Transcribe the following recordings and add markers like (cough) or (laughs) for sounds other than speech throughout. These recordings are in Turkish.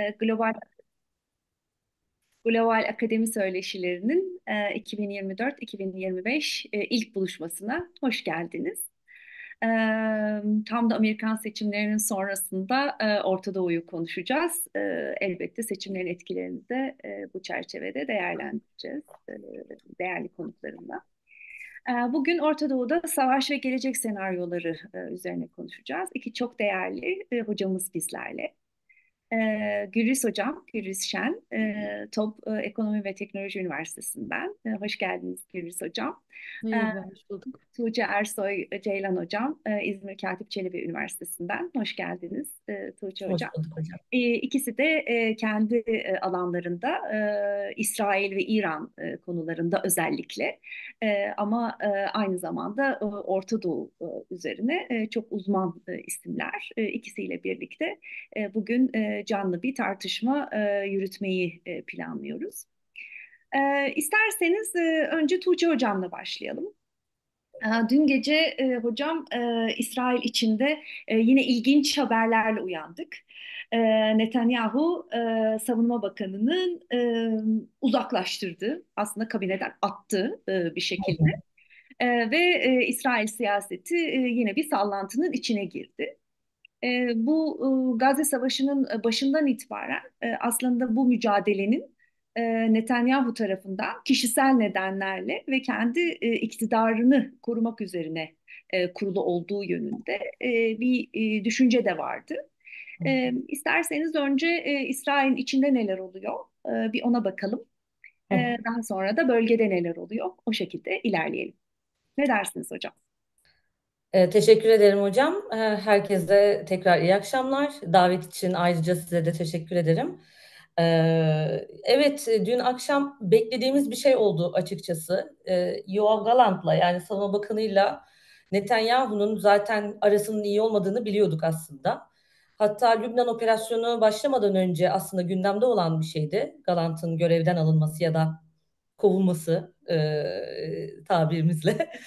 E, global Global Akademi Söyleşilerinin 2024-2025 e, e, ilk buluşmasına hoş geldiniz. tam da Amerikan seçimlerinin sonrasında e, Orta Doğu'yu konuşacağız. elbette seçimlerin etkilerini de bu çerçevede değerlendireceğiz değerli konuklarımla. Bugün Orta Doğu'da savaş ve gelecek senaryoları üzerine konuşacağız. İki çok değerli hocamız bizlerle. E, Gürüz Hocam, Gürüz Şen, e, TOP e, Ekonomi ve Teknoloji Üniversitesi'nden. E, hoş geldiniz Gürüz Hocam. Merhaba, ee, hoş bulduk. Tuğçe Ersoy e, Ceylan Hocam, e, İzmir Katip Çelebi Üniversitesi'nden. Hoş geldiniz e, Tuğçe Hoş Hocam. hocam. E, de kendi alanlarında İsrail ve İran konularında özellikle ama aynı zamanda Orta Doğu üzerine çok uzman isimler. İkisiyle birlikte bugün canlı bir tartışma yürütmeyi planlıyoruz. E, isterseniz e, önce Tuğçe Hocam'la başlayalım. Ee, dün gece e, hocam e, İsrail içinde e, yine ilginç haberlerle uyandık. E, Netanyahu e, Savunma Bakanı'nın e, uzaklaştırdı, aslında kabineden attı e, bir şekilde. E, ve e, İsrail siyaseti e, yine bir sallantının içine girdi. E, bu e, Gazze Savaşı'nın e, başından itibaren e, aslında bu mücadelenin e, Netanyahu tarafından kişisel nedenlerle ve kendi e, iktidarını korumak üzerine e, kurulu olduğu yönünde bir düşünce de vardı. İsterseniz önce e, İsrail'in içinde neler oluyor bir ona bakalım. daha sonra da bölgede neler oluyor o şekilde ilerleyelim. Ne dersiniz hocam? teşekkür ederim hocam. herkese tekrar iyi akşamlar. Davet için ayrıca size de teşekkür ederim evet, dün akşam beklediğimiz bir şey oldu açıkçası. Yoav Galant'la yani Savunma Bakanı'yla Netanyahu'nun zaten arasının iyi olmadığını biliyorduk aslında. Hatta Lübnan operasyonu başlamadan önce aslında gündemde olan bir şeydi. Galant'ın görevden alınması ya da kovulması e, tabirimizle. (laughs)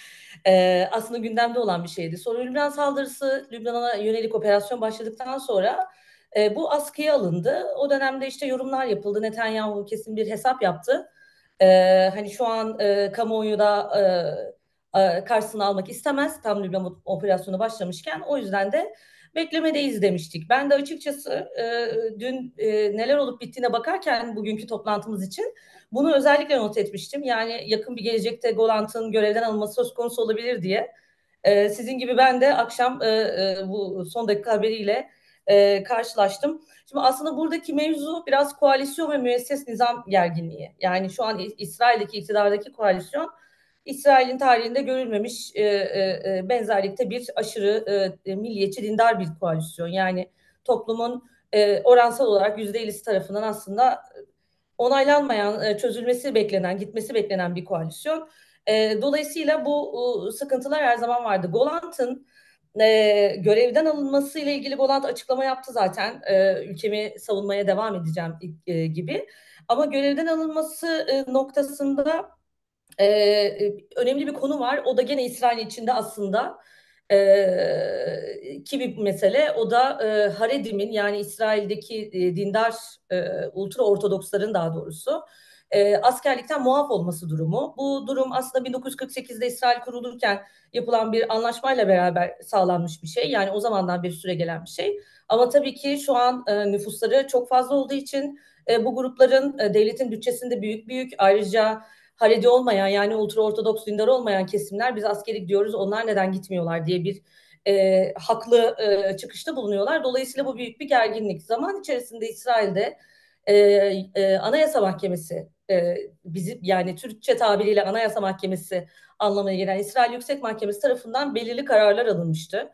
E, aslında gündemde olan bir şeydi. Sonra Lübnan saldırısı, Lübnan'a yönelik operasyon başladıktan sonra e, bu askıya alındı. O dönemde işte yorumlar yapıldı. Netanyahu kesin bir hesap yaptı. E, hani şu an e, kamuoyu da e, e, karşısına almak istemez. Tam Lübnan operasyonu başlamışken. O yüzden de beklemedeyiz demiştik. Ben de açıkçası e, dün e, neler olup bittiğine bakarken bugünkü toplantımız için bunu özellikle not etmiştim. Yani yakın bir gelecekte Golant'ın görevden alınması söz konusu olabilir diye. E, sizin gibi ben de akşam e, e, bu son dakika haberiyle e, karşılaştım. Şimdi aslında buradaki mevzu biraz koalisyon ve müesses nizam gerginliği. Yani şu an İsrail'deki iktidardaki koalisyon İsrail'in tarihinde görülmemiş e, e, e benzerlikte bir aşırı e, e, milliyetçi dindar bir koalisyon. Yani toplumun e, oransal olarak yüzde %50'si tarafından aslında onaylanmayan, e, çözülmesi beklenen, gitmesi beklenen bir koalisyon. E, dolayısıyla bu e, sıkıntılar her zaman vardı. Golant'ın e, görevden alınması ile ilgili Boland açıklama yaptı zaten. E, ülkemi savunmaya devam edeceğim e, gibi. Ama görevden alınması e, noktasında e, önemli bir konu var. O da gene İsrail içinde aslında e, ki bir mesele. O da e, Haredim'in yani İsrail'deki e, dindar e, ultra ortodoksların daha doğrusu e, askerlikten muaf olması durumu. Bu durum aslında 1948'de İsrail kurulurken yapılan bir anlaşmayla beraber sağlanmış bir şey. Yani o zamandan bir süre gelen bir şey. Ama tabii ki şu an e, nüfusları çok fazla olduğu için e, bu grupların e, devletin bütçesinde büyük büyük ayrıca Haredi olmayan yani ultra ortodoks dindar olmayan kesimler biz askerlik diyoruz onlar neden gitmiyorlar diye bir e, haklı e, çıkışta bulunuyorlar. Dolayısıyla bu büyük bir gerginlik. Zaman içerisinde İsrail'de e, e, Anayasa Mahkemesi e, bizim yani Türkçe tabiriyle Anayasa Mahkemesi anlamına gelen İsrail Yüksek Mahkemesi tarafından belirli kararlar alınmıştı.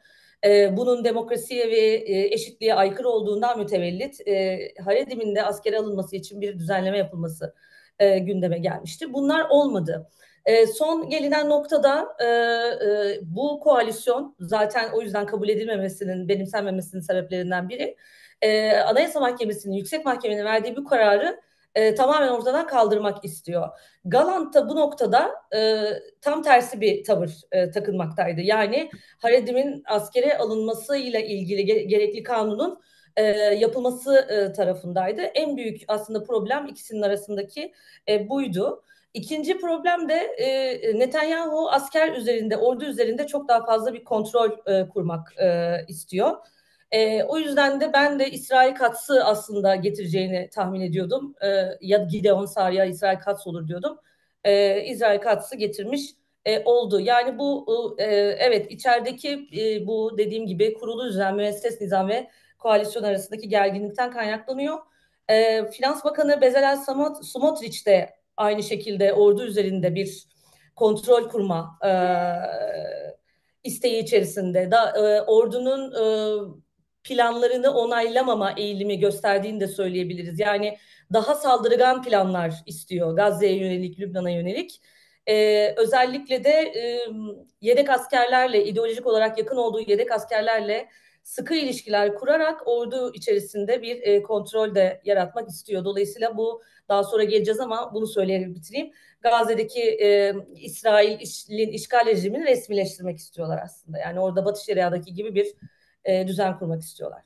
E, bunun demokrasiye ve e, eşitliğe aykırı olduğundan mütevellit e, Haredim'in de askere alınması için bir düzenleme yapılması e, gündeme gelmişti. Bunlar olmadı. E, son gelinen noktada e, e, bu koalisyon zaten o yüzden kabul edilmemesinin, benimsenmemesinin sebeplerinden biri e, Anayasa Mahkemesi'nin, Yüksek Mahkemenin verdiği bir kararı e, tamamen ortadan kaldırmak istiyor. Galant da bu noktada e, tam tersi bir tavır e, takınmaktaydı. Yani Haredim'in askere alınmasıyla ilgili ge- gerekli kanunun e, yapılması e, tarafındaydı. En büyük aslında problem ikisinin arasındaki e, buydu. İkinci problem de e, Netanyahu asker üzerinde, ordu üzerinde çok daha fazla bir kontrol e, kurmak e, istiyor e, o yüzden de ben de İsrail Katz'ı aslında getireceğini tahmin ediyordum. E, ya Gideon Sar ya İsrail Katz olur diyordum. E, İsrail Katz'ı getirmiş e, oldu. Yani bu e, evet içerideki e, bu dediğim gibi kurulu düzen, müesses nizam ve koalisyon arasındaki gerginlikten kaynaklanıyor. E, Finans Bakanı Bezalel Samot, Smotrich de aynı şekilde ordu üzerinde bir kontrol kurma e, isteği içerisinde. Da, e, ordunun e, planlarını onaylamama eğilimi gösterdiğini de söyleyebiliriz. Yani daha saldırgan planlar istiyor Gazze'ye yönelik, Lübnan'a yönelik. Ee, özellikle de e, yedek askerlerle, ideolojik olarak yakın olduğu yedek askerlerle sıkı ilişkiler kurarak ordu içerisinde bir e, kontrol de yaratmak istiyor. Dolayısıyla bu daha sonra geleceğiz ama bunu söyleyerek bitireyim. Gazze'deki e, İsrail'in işgal rejimini resmileştirmek istiyorlar aslında. Yani orada Batı Şeria'daki gibi bir e, düzen kurmak istiyorlar.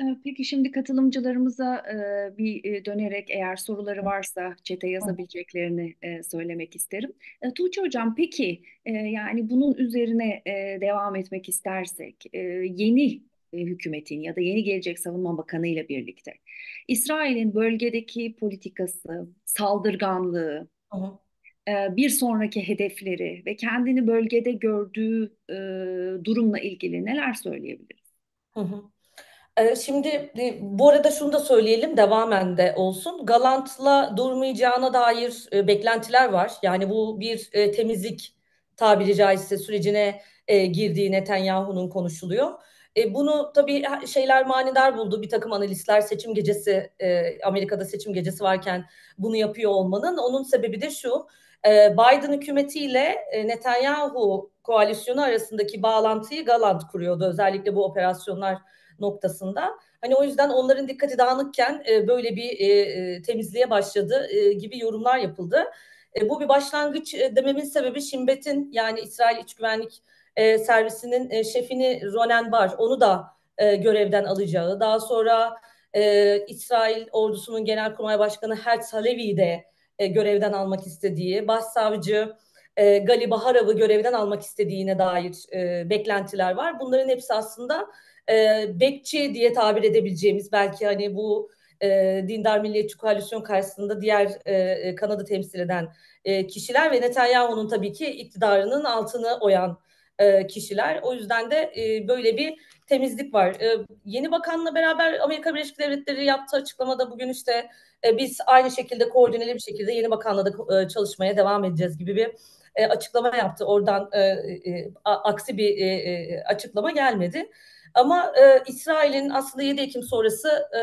E, peki şimdi katılımcılarımıza e, bir e, dönerek eğer soruları varsa çete yazabileceklerini söylemek isterim. Tuğçe Hocam peki yani bunun üzerine devam etmek istersek yeni hükümetin ya da yeni gelecek savunma bakanı ile birlikte İsrail'in bölgedeki politikası, saldırganlığı, Aha. E, bir sonraki hedefleri ve kendini bölgede gördüğü e, durumla ilgili neler söyleyebiliriz? Hı hı. E, şimdi bu arada şunu da söyleyelim devamen de olsun. Galant'la durmayacağına dair beklentiler var. Yani bu bir temizlik tabiri caizse sürecine girdiği Netanyahu'nun konuşuluyor. bunu tabii şeyler manidar buldu. Bir takım analistler seçim gecesi, Amerika'da seçim gecesi varken bunu yapıyor olmanın. Onun sebebi de şu, e, Biden hükümetiyle e, Netanyahu koalisyonu arasındaki bağlantıyı Galant kuruyordu özellikle bu operasyonlar noktasında. Hani o yüzden onların dikkati dağınıkken e, böyle bir e, temizliğe başladı gibi yorumlar yapıldı. bu bir başlangıç dememin sebebi Şimbet'in yani İsrail İç Güvenlik Servisinin şefini Ronen Bar onu da görevden alacağı. Daha sonra İsrail ordusunun genel Genelkurmay Başkanı Hertz Halevi'yi de e, görevden almak istediği, başsavcı e, Gali Baharav'ı görevden almak istediğine dair e, beklentiler var. Bunların hepsi aslında e, bekçi diye tabir edebileceğimiz belki hani bu e, Dindar Milliyetçi Koalisyon karşısında diğer e, e kanadı temsil eden e, kişiler ve Netanyahu'nun tabii ki iktidarının altını oyan e, kişiler. O yüzden de e, böyle bir temizlik var. E, yeni bakanla beraber Amerika Birleşik Devletleri yaptığı açıklamada bugün işte e, biz aynı şekilde koordineli bir şekilde yeni bakanla da e, çalışmaya devam edeceğiz gibi bir e, açıklama yaptı. Oradan e, e, aksi bir e, e, açıklama gelmedi. Ama e, İsrail'in aslında 7 Ekim sonrası e,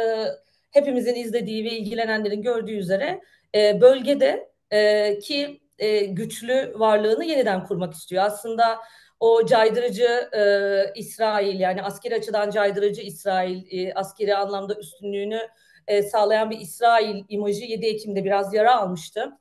hepimizin izlediği ve ilgilenenlerin gördüğü üzere e, bölgede e, ki e, güçlü varlığını yeniden kurmak istiyor. Aslında o caydırıcı e, İsrail yani askeri açıdan caydırıcı İsrail e, askeri anlamda üstünlüğünü e, sağlayan bir İsrail imajı 7 Ekim'de biraz yara almıştı.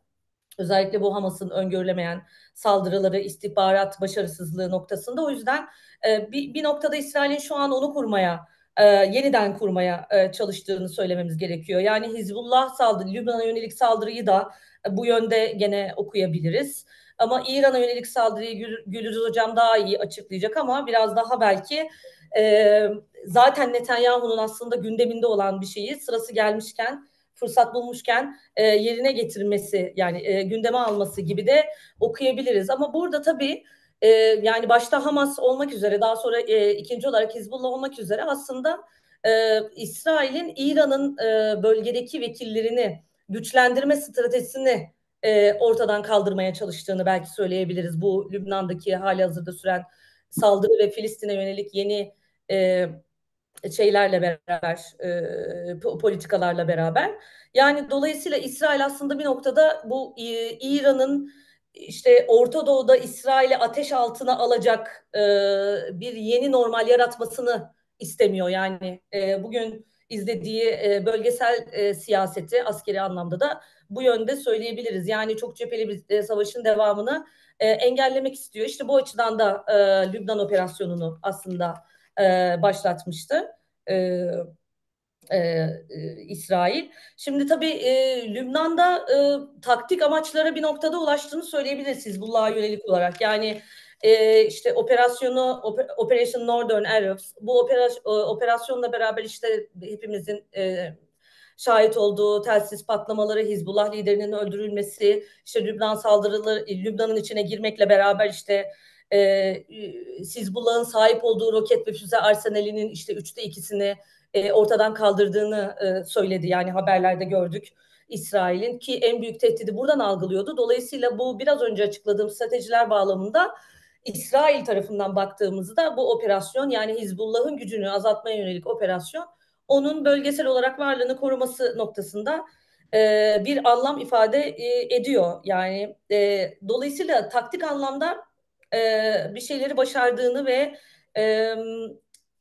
Özellikle bu Hamas'ın öngörülemeyen saldırıları, istihbarat başarısızlığı noktasında. O yüzden e, bir, bir noktada İsrail'in şu an onu kurmaya, e, yeniden kurmaya e, çalıştığını söylememiz gerekiyor. Yani Hizbullah saldırı, Lübnan'a yönelik saldırıyı da e, bu yönde gene okuyabiliriz. Ama İran'a yönelik saldırıyı Gül, Gülürüz Hocam daha iyi açıklayacak ama biraz daha belki e, zaten Netanyahu'nun aslında gündeminde olan bir şeyi sırası gelmişken fırsat bulmuşken e, yerine getirmesi yani e, gündeme alması gibi de okuyabiliriz. Ama burada tabii e, yani başta Hamas olmak üzere daha sonra e, ikinci olarak Hizbullah olmak üzere aslında e, İsrail'in İran'ın e, bölgedeki vekillerini güçlendirme stratejisini e, ortadan kaldırmaya çalıştığını belki söyleyebiliriz. Bu Lübnan'daki hali hazırda süren saldırı ve Filistin'e yönelik yeni e, şeylerle beraber, e, politikalarla beraber. Yani dolayısıyla İsrail aslında bir noktada bu e, İran'ın işte Orta Doğu'da İsrail'i ateş altına alacak e, bir yeni normal yaratmasını istemiyor. Yani e, bugün izlediği e, bölgesel e, siyaseti askeri anlamda da bu yönde söyleyebiliriz. Yani çok cepheli bir e, savaşın devamını e, engellemek istiyor. İşte bu açıdan da e, Lübnan operasyonunu aslında e, başlatmıştı. E, e, e İsrail. Şimdi tabii e, Lübnan'da e, taktik amaçlara bir noktada ulaştığını söyleyebilirsiniz Hizbullah'a yönelik olarak. Yani e, işte operasyonu oper, Operation Northern Arabs bu e, operasyonla beraber işte hepimizin e, şahit olduğu telsiz patlamaları, Hizbullah liderinin öldürülmesi, işte Lübnan saldırıları, e, Lübnan'ın içine girmekle beraber işte e, Hizbullah'ın sahip olduğu roket ve füze arsenalinin işte üçte ikisini e, ortadan kaldırdığını e, söyledi. Yani haberlerde gördük İsrail'in ki en büyük tehdidi buradan algılıyordu. Dolayısıyla bu biraz önce açıkladığım stratejiler bağlamında İsrail tarafından baktığımızda bu operasyon yani Hizbullah'ın gücünü azaltmaya yönelik operasyon onun bölgesel olarak varlığını koruması noktasında e, bir anlam ifade e, ediyor. Yani e, dolayısıyla taktik anlamda e, bir şeyleri başardığını ve e,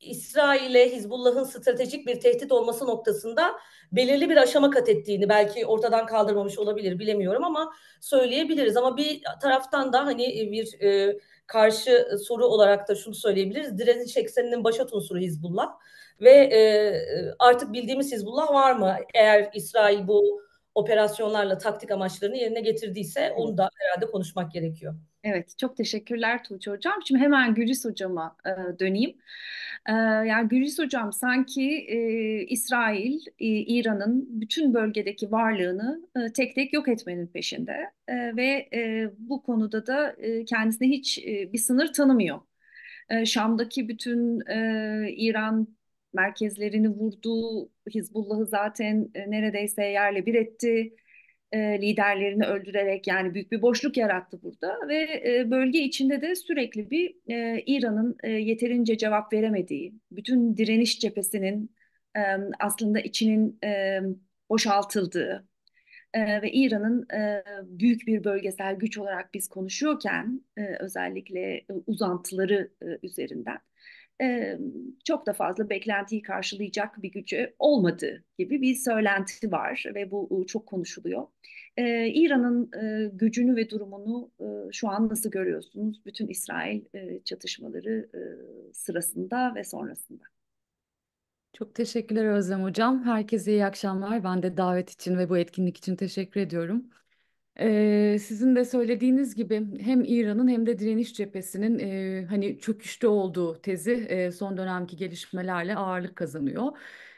İsrail'e Hizbullah'ın stratejik bir tehdit olması noktasında belirli bir aşama kat ettiğini belki ortadan kaldırmamış olabilir bilemiyorum ama söyleyebiliriz. Ama bir taraftan da hani bir e, karşı e, soru olarak da şunu söyleyebiliriz. Direniş ekseninin başat unsuru Hizbullah ve e, e, artık bildiğimiz Hizbullah var mı? Eğer İsrail bu operasyonlarla taktik amaçlarını yerine getirdiyse onu da herhalde konuşmak gerekiyor. Evet, çok teşekkürler Tuğçe Hocam. Şimdi hemen Gülis Hocam'a e, döneyim. E, yani Gülis Hocam sanki e, İsrail, e, İran'ın bütün bölgedeki varlığını e, tek tek yok etmenin peşinde e, ve e, bu konuda da e, kendisine hiç e, bir sınır tanımıyor. E, Şam'daki bütün e, İran merkezlerini vurdu. Hizbullah'ı zaten e, neredeyse yerle bir etti. E, liderlerini öldürerek yani büyük bir boşluk yarattı burada ve e, bölge içinde de sürekli bir İran'ın yeterince cevap veremediği, bütün direniş cephesinin aslında içinin boşaltıldığı ve İran'ın büyük bir bölgesel güç olarak biz konuşuyorken özellikle uzantıları üzerinden çok da fazla beklentiyi karşılayacak bir gücü olmadığı gibi bir söylenti var ve bu ıı, çok konuşuluyor. İran'ın gücünü ve durumunu şu an nasıl görüyorsunuz bütün İsrail çatışmaları sırasında ve sonrasında? Çok teşekkürler Özlem Hocam. Herkese iyi akşamlar. Ben de davet için ve bu etkinlik için teşekkür ediyorum. Ee, sizin de söylediğiniz gibi hem İran'ın hem de direniş cephesinin e, hani çöküşte olduğu tezi e, son dönemki gelişmelerle ağırlık kazanıyor.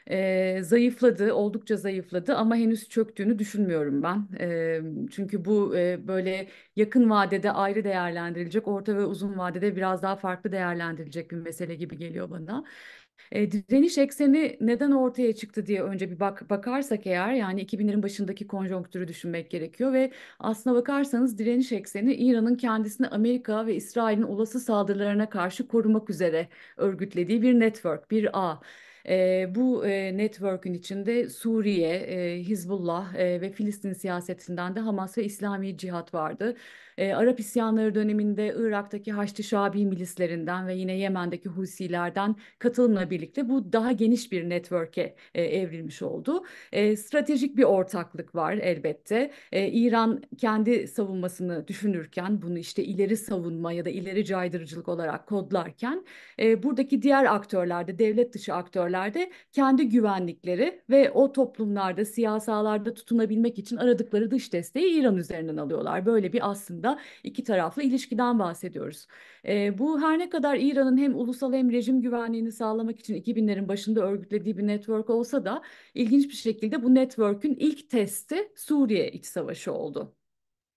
E, zayıfladı, oldukça zayıfladı ama henüz çöktüğünü düşünmüyorum ben. E, çünkü bu e, böyle yakın vadede ayrı değerlendirilecek, orta ve uzun vadede biraz daha farklı değerlendirilecek bir mesele gibi geliyor bana. E, direniş ekseni neden ortaya çıktı diye önce bir bak bakarsak eğer yani 2000'lerin başındaki konjonktürü düşünmek gerekiyor ve aslına bakarsanız direniş ekseni İran'ın kendisini Amerika ve İsrail'in olası saldırılarına karşı korumak üzere örgütlediği bir network, bir ağ. E, bu e, network'ün içinde Suriye, e, Hizbullah e, ve Filistin siyasetinden de Hamas ve İslami Cihat vardı. E, Arap isyanları döneminde Irak'taki Haçlı Şabi milislerinden ve yine Yemen'deki Husilerden katılımla birlikte bu daha geniş bir network'e e, evrilmiş oldu. E, stratejik bir ortaklık var elbette. E, İran kendi savunmasını düşünürken bunu işte ileri savunma ya da ileri caydırıcılık olarak kodlarken e, buradaki diğer aktörlerde, devlet dışı aktörlerde kendi güvenlikleri ve o toplumlarda, siyasalarda tutunabilmek için aradıkları dış desteği İran üzerinden alıyorlar. Böyle bir aslında anlamda iki taraflı ilişkiden bahsediyoruz. E, bu her ne kadar İran'ın hem ulusal hem rejim güvenliğini sağlamak için 2000'lerin başında örgütlediği bir network olsa da ilginç bir şekilde bu network'ün ilk testi Suriye iç savaşı oldu.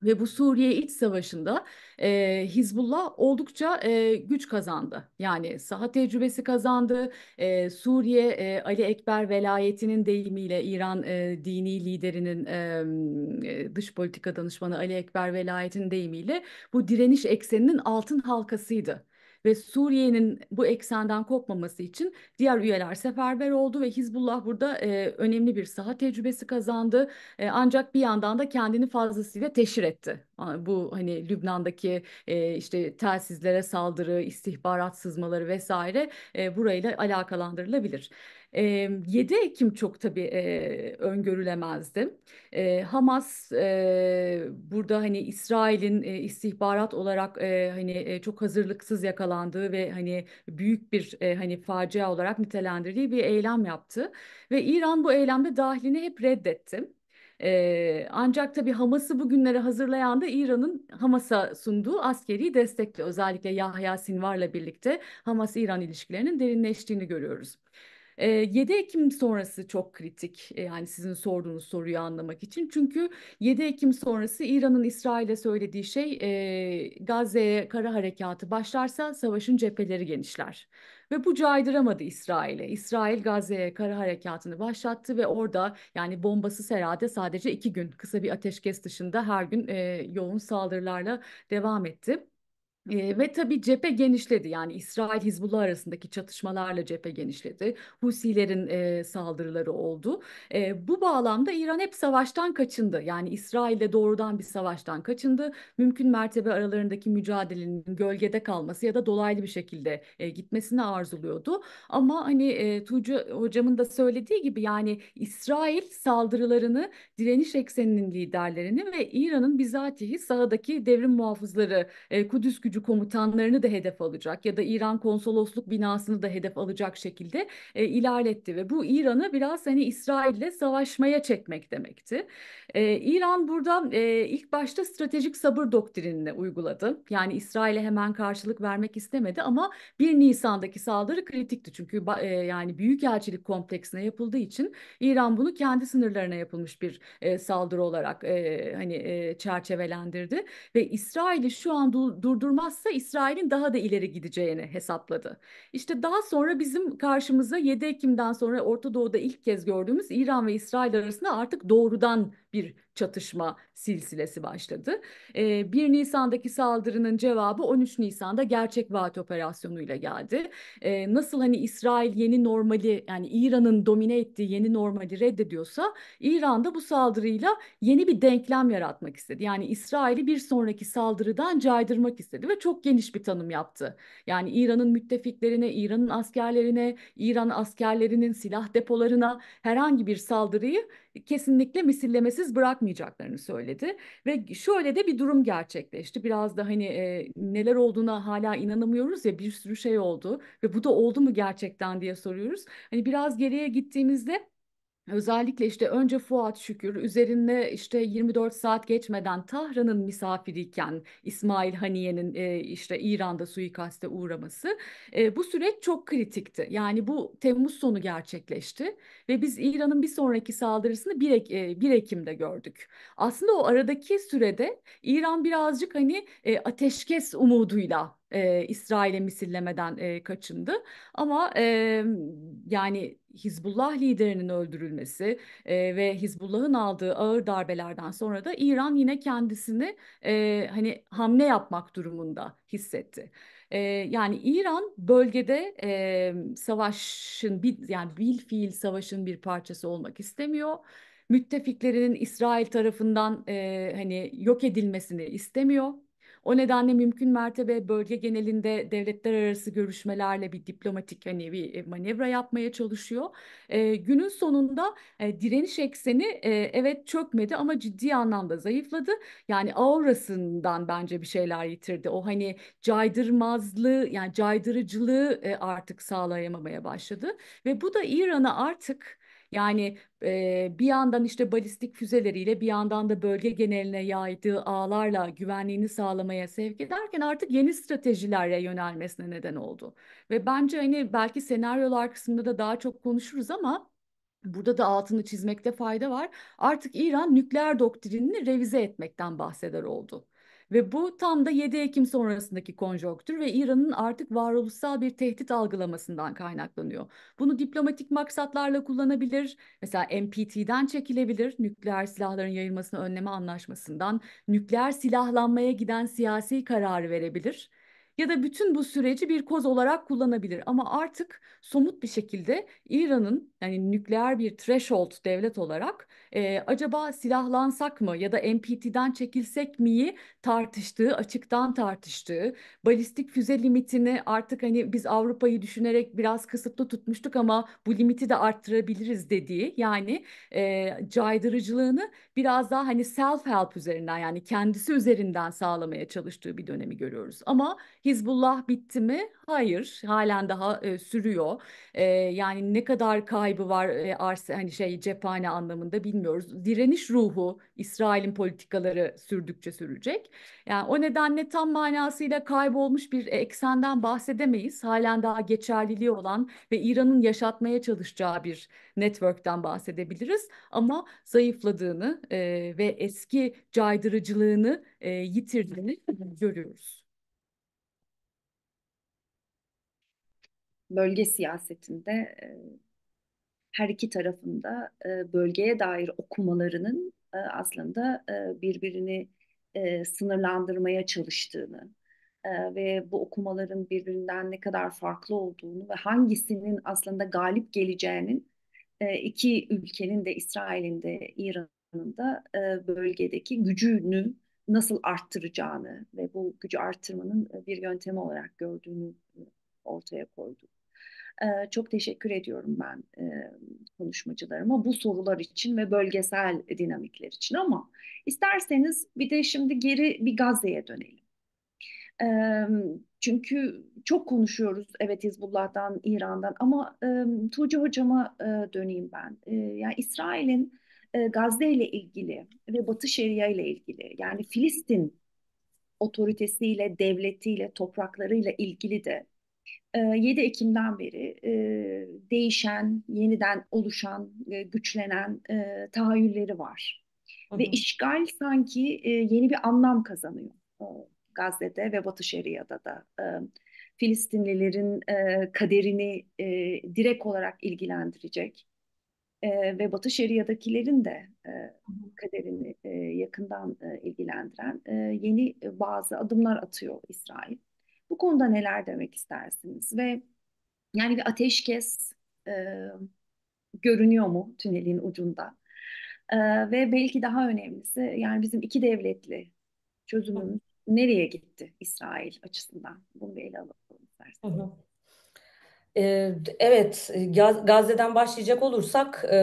Ve bu Suriye iç savaşında e, Hizbullah oldukça e, güç kazandı. Yani saha tecrübesi kazandı. E, Suriye e, Ali Ekber velayetinin deyimiyle İran e, dini liderinin e, dış politika danışmanı Ali Ekber velayetinin deyimiyle bu direniş ekseninin altın halkasıydı ve Suriye'nin bu eksenden kopmaması için diğer üyeler seferber oldu ve Hizbullah burada e, önemli bir saha tecrübesi kazandı. E, ancak bir yandan da kendini fazlasıyla teşhir etti. Bu hani Lübnan'daki e, işte telsizlere saldırı, istihbarat sızmaları vesaire e, burayla alakalandırılabilir. E, 7 Ekim çok tabii e, öngörülemezdi. E, Hamas e, burada hani İsrail'in e, istihbarat olarak e, hani e, çok hazırlıksız yakalandığı ve hani büyük bir e, hani facia olarak nitelendirdiği bir eylem yaptı ve İran bu eylemde dahilini hep reddetti. Ee, ancak tabii Hamas'ı bugünlere hazırlayan da İran'ın Hamas'a sunduğu askeri destekle özellikle Yahya Sinvar'la birlikte Hamas-İran ilişkilerinin derinleştiğini görüyoruz. 7 Ekim sonrası çok kritik yani sizin sorduğunuz soruyu anlamak için. Çünkü 7 Ekim sonrası İran'ın İsrail'e söylediği şey Gazze'ye kara harekatı başlarsa savaşın cepheleri genişler. Ve bu caydıramadı İsrail'e. İsrail, İsrail Gazze'ye kara harekatını başlattı ve orada yani bombası herhalde sadece iki gün kısa bir ateşkes dışında her gün e, yoğun saldırılarla devam etti ve tabii cephe genişledi yani İsrail-Hizbullah arasındaki çatışmalarla cephe genişledi. Husilerin e, saldırıları oldu. E, bu bağlamda İran hep savaştan kaçındı. Yani İsrail'de doğrudan bir savaştan kaçındı. Mümkün mertebe aralarındaki mücadelenin gölgede kalması ya da dolaylı bir şekilde e, gitmesini arzuluyordu. Ama hani e, Tuğcu hocamın da söylediği gibi yani İsrail saldırılarını direniş ekseninin liderlerini ve İran'ın bizatihi sahadaki devrim muhafızları e, Kudüs gücü gücü komutanlarını da hedef alacak ya da İran konsolosluk binasını da hedef alacak şekilde e, ilerletti ve bu İran'ı biraz hani İsrail'le savaşmaya çekmek demekti. E, İran burada e, ilk başta stratejik sabır doktrinini uyguladı. Yani İsrail'e hemen karşılık vermek istemedi ama 1 Nisan'daki saldırı kritikti çünkü e, yani büyükelçilik kompleksine yapıldığı için İran bunu kendi sınırlarına yapılmış bir e, saldırı olarak e, hani e, çerçevelendirdi ve İsrail'i şu an du durdurmak olmazsa İsrail'in daha da ileri gideceğini hesapladı. İşte daha sonra bizim karşımıza 7 Ekim'den sonra Orta Doğu'da ilk kez gördüğümüz İran ve İsrail arasında artık doğrudan bir çatışma silsilesi başladı. E, ee, 1 Nisan'daki saldırının cevabı 13 Nisan'da gerçek vaat operasyonuyla geldi. E, nasıl hani İsrail yeni normali yani İran'ın domine ettiği yeni normali reddediyorsa İran da bu saldırıyla yeni bir denklem yaratmak istedi. Yani İsrail'i bir sonraki saldırıdan caydırmak istedi ve çok geniş bir tanım yaptı. Yani İran'ın müttefiklerine, İran'ın askerlerine, İran askerlerinin silah depolarına herhangi bir saldırıyı kesinlikle misillemesiz bırakmayacaklarını söyledi. Ve şöyle de bir durum gerçekleşti. Biraz da hani e, neler olduğuna hala inanamıyoruz ya bir sürü şey oldu ve bu da oldu mu gerçekten diye soruyoruz. Hani biraz geriye gittiğimizde Özellikle işte önce Fuat Şükür, üzerine işte 24 saat geçmeden Tahran'ın misafiriyken İsmail Haniye'nin e, işte İran'da suikaste uğraması e, bu süreç çok kritikti. Yani bu Temmuz sonu gerçekleşti ve biz İran'ın bir sonraki saldırısını 1, e, 1 Ekim'de gördük. Aslında o aradaki sürede İran birazcık hani e, ateşkes umuduyla e, İsrail'e misillemeden e, kaçındı. Ama e, yani Hizbullah liderinin öldürülmesi e, ve Hizbullah'ın aldığı ağır darbelerden sonra da İran yine kendisini e, hani hamle yapmak durumunda hissetti. E, yani İran bölgede e, savaşın bir, yani bil fiil savaşın bir parçası olmak istemiyor müttefiklerinin İsrail tarafından e, hani yok edilmesini istemiyor. O nedenle mümkün mertebe bölge genelinde devletler arası görüşmelerle bir diplomatik hani bir e, manevra yapmaya çalışıyor. E, günün sonunda e, direniş ekseni e, evet çökmedi ama ciddi anlamda zayıfladı. Yani aurasından bence bir şeyler yitirdi. O hani caydırmazlığı yani caydırıcılığı e, artık sağlayamamaya başladı ve bu da İran'a artık yani e, bir yandan işte balistik füzeleriyle bir yandan da bölge geneline yaydığı ağlarla güvenliğini sağlamaya sevk ederken artık yeni stratejilere yönelmesine neden oldu. Ve bence hani belki senaryolar kısmında da daha çok konuşuruz ama Burada da altını çizmekte fayda var. Artık İran nükleer doktrinini revize etmekten bahseder oldu. Ve bu tam da 7 Ekim sonrasındaki konjonktür ve İran'ın artık varoluşsal bir tehdit algılamasından kaynaklanıyor. Bunu diplomatik maksatlarla kullanabilir. Mesela NPT'den çekilebilir. Nükleer silahların yayılmasını önleme anlaşmasından nükleer silahlanmaya giden siyasi kararı verebilir ya da bütün bu süreci bir koz olarak kullanabilir. Ama artık somut bir şekilde İran'ın yani nükleer bir threshold devlet olarak e, acaba silahlansak mı ya da NPT'den çekilsek miyi tartıştığı, açıktan tartıştığı, balistik füze limitini artık hani biz Avrupa'yı düşünerek biraz kısıtlı tutmuştuk ama bu limiti de arttırabiliriz dediği yani e, caydırıcılığını biraz daha hani self-help üzerinden yani kendisi üzerinden sağlamaya çalıştığı bir dönemi görüyoruz. Ama Hizbullah bitti mi? Hayır. Halen daha e, sürüyor. E, yani ne kadar kay kaybı var e, arse hani şey cephane anlamında bilmiyoruz. Direniş ruhu İsrail'in politikaları sürdükçe sürecek. Yani o nedenle tam manasıyla kaybolmuş bir eksenden bahsedemeyiz. Halen daha geçerliliği olan ve İran'ın yaşatmaya çalışacağı bir network'ten bahsedebiliriz. Ama zayıfladığını e, ve eski caydırıcılığını e, yitirdiğini görüyoruz. Bölge siyasetinde e, her iki tarafında e, bölgeye dair okumalarının e, aslında e, birbirini e, sınırlandırmaya çalıştığını e, ve bu okumaların birbirinden ne kadar farklı olduğunu ve hangisinin aslında galip geleceğinin e, iki ülkenin de İsrail'in de İran'ın da e, bölgedeki gücünü nasıl arttıracağını ve bu gücü arttırmanın e, bir yöntemi olarak gördüğünü e, ortaya koydu. E, çok teşekkür ediyorum ben e, konuşmacılarıma bu sorular için ve bölgesel dinamikler için ama isterseniz bir de şimdi geri bir Gazze'ye dönelim. E, çünkü çok konuşuyoruz evet Hizbullah'tan, İran'dan ama e, Tuğçe Hocam'a e, döneyim ben. E, yani İsrail'in e, Gazze ile ilgili ve Batı Şeria ile ilgili yani Filistin otoritesiyle, devletiyle, topraklarıyla ilgili de 7 ee, Ekim'den beri e, değişen, yeniden oluşan, güçlenen e, tahayyülleri var. Hı hı. Ve işgal sanki e, yeni bir anlam kazanıyor Gazze'de ve Batı Şeria'da da. E, Filistinlilerin kaderini e, direkt olarak ilgilendirecek ve Batı Şeria'dakilerin de kaderini yakından ilgilendiren yeni bazı adımlar atıyor İsrail. Bu konuda neler demek istersiniz? Ve yani bir ateşkes e, görünüyor mu tünelin ucunda? E, ve belki daha önemlisi yani bizim iki devletli çözümümüz nereye gitti İsrail açısından? Bunu bir ele alalım isterseniz. E, evet, Gazze'den başlayacak olursak e,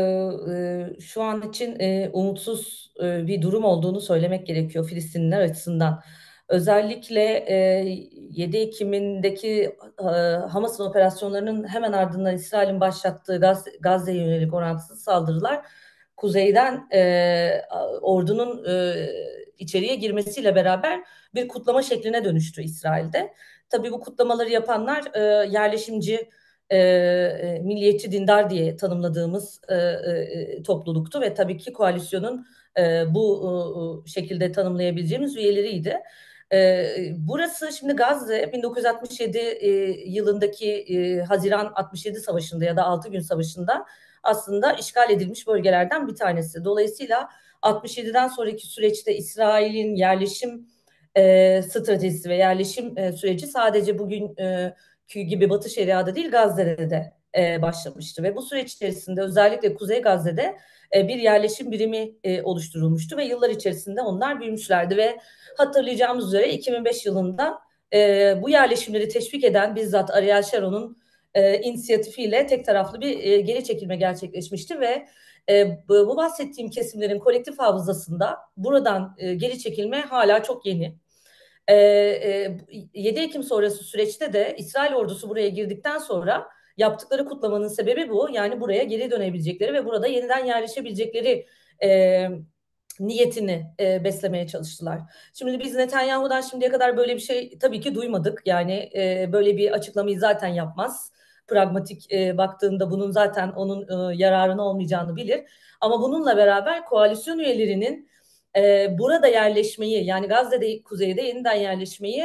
e, şu an için umutsuz bir durum olduğunu söylemek gerekiyor Filistinliler açısından. Özellikle e, 7 Ekim'indeki e, Hamas'ın operasyonlarının hemen ardından İsrail'in başlattığı Gaz, Gazze'ye yönelik orantısız saldırılar kuzeyden e, ordunun e, içeriye girmesiyle beraber bir kutlama şekline dönüştü İsrail'de. Tabii bu kutlamaları yapanlar e, yerleşimci, e, e milliyetçi dindar diye tanımladığımız e, e, e, topluluktu ve tabii ki koalisyonun e, bu e, şekilde tanımlayabileceğimiz üyeleriydi. E, burası şimdi Gazze 1967 e, yılındaki e, Haziran 67 Savaşı'nda ya da 6 gün savaşında aslında işgal edilmiş bölgelerden bir tanesi. Dolayısıyla 67'den sonraki süreçte İsrail'in yerleşim e, stratejisi ve yerleşim e, süreci sadece bugünkü e, gibi Batı Şeria'da değil Gazze'de de e, başlamıştı ve bu süreç içerisinde özellikle Kuzey Gazze'de e, bir yerleşim birimi e, oluşturulmuştu ve yıllar içerisinde onlar büyümüşlerdi ve hatırlayacağımız üzere 2005 yılında e, bu yerleşimleri teşvik eden bizzat Ariel Sharon'un e, inisiyatifiyle tek taraflı bir e, geri çekilme gerçekleşmişti ve e, bu bahsettiğim kesimlerin kolektif hafızasında buradan e, geri çekilme hala çok yeni. E, e, 7 Ekim sonrası süreçte de İsrail ordusu buraya girdikten sonra Yaptıkları kutlamanın sebebi bu. Yani buraya geri dönebilecekleri ve burada yeniden yerleşebilecekleri e, niyetini e, beslemeye çalıştılar. Şimdi biz Netanyahu'dan şimdiye kadar böyle bir şey tabii ki duymadık. Yani e, böyle bir açıklamayı zaten yapmaz. Pragmatik e, baktığında bunun zaten onun e, yararına olmayacağını bilir. Ama bununla beraber koalisyon üyelerinin e, burada yerleşmeyi yani Gazze'de kuzeyde yeniden yerleşmeyi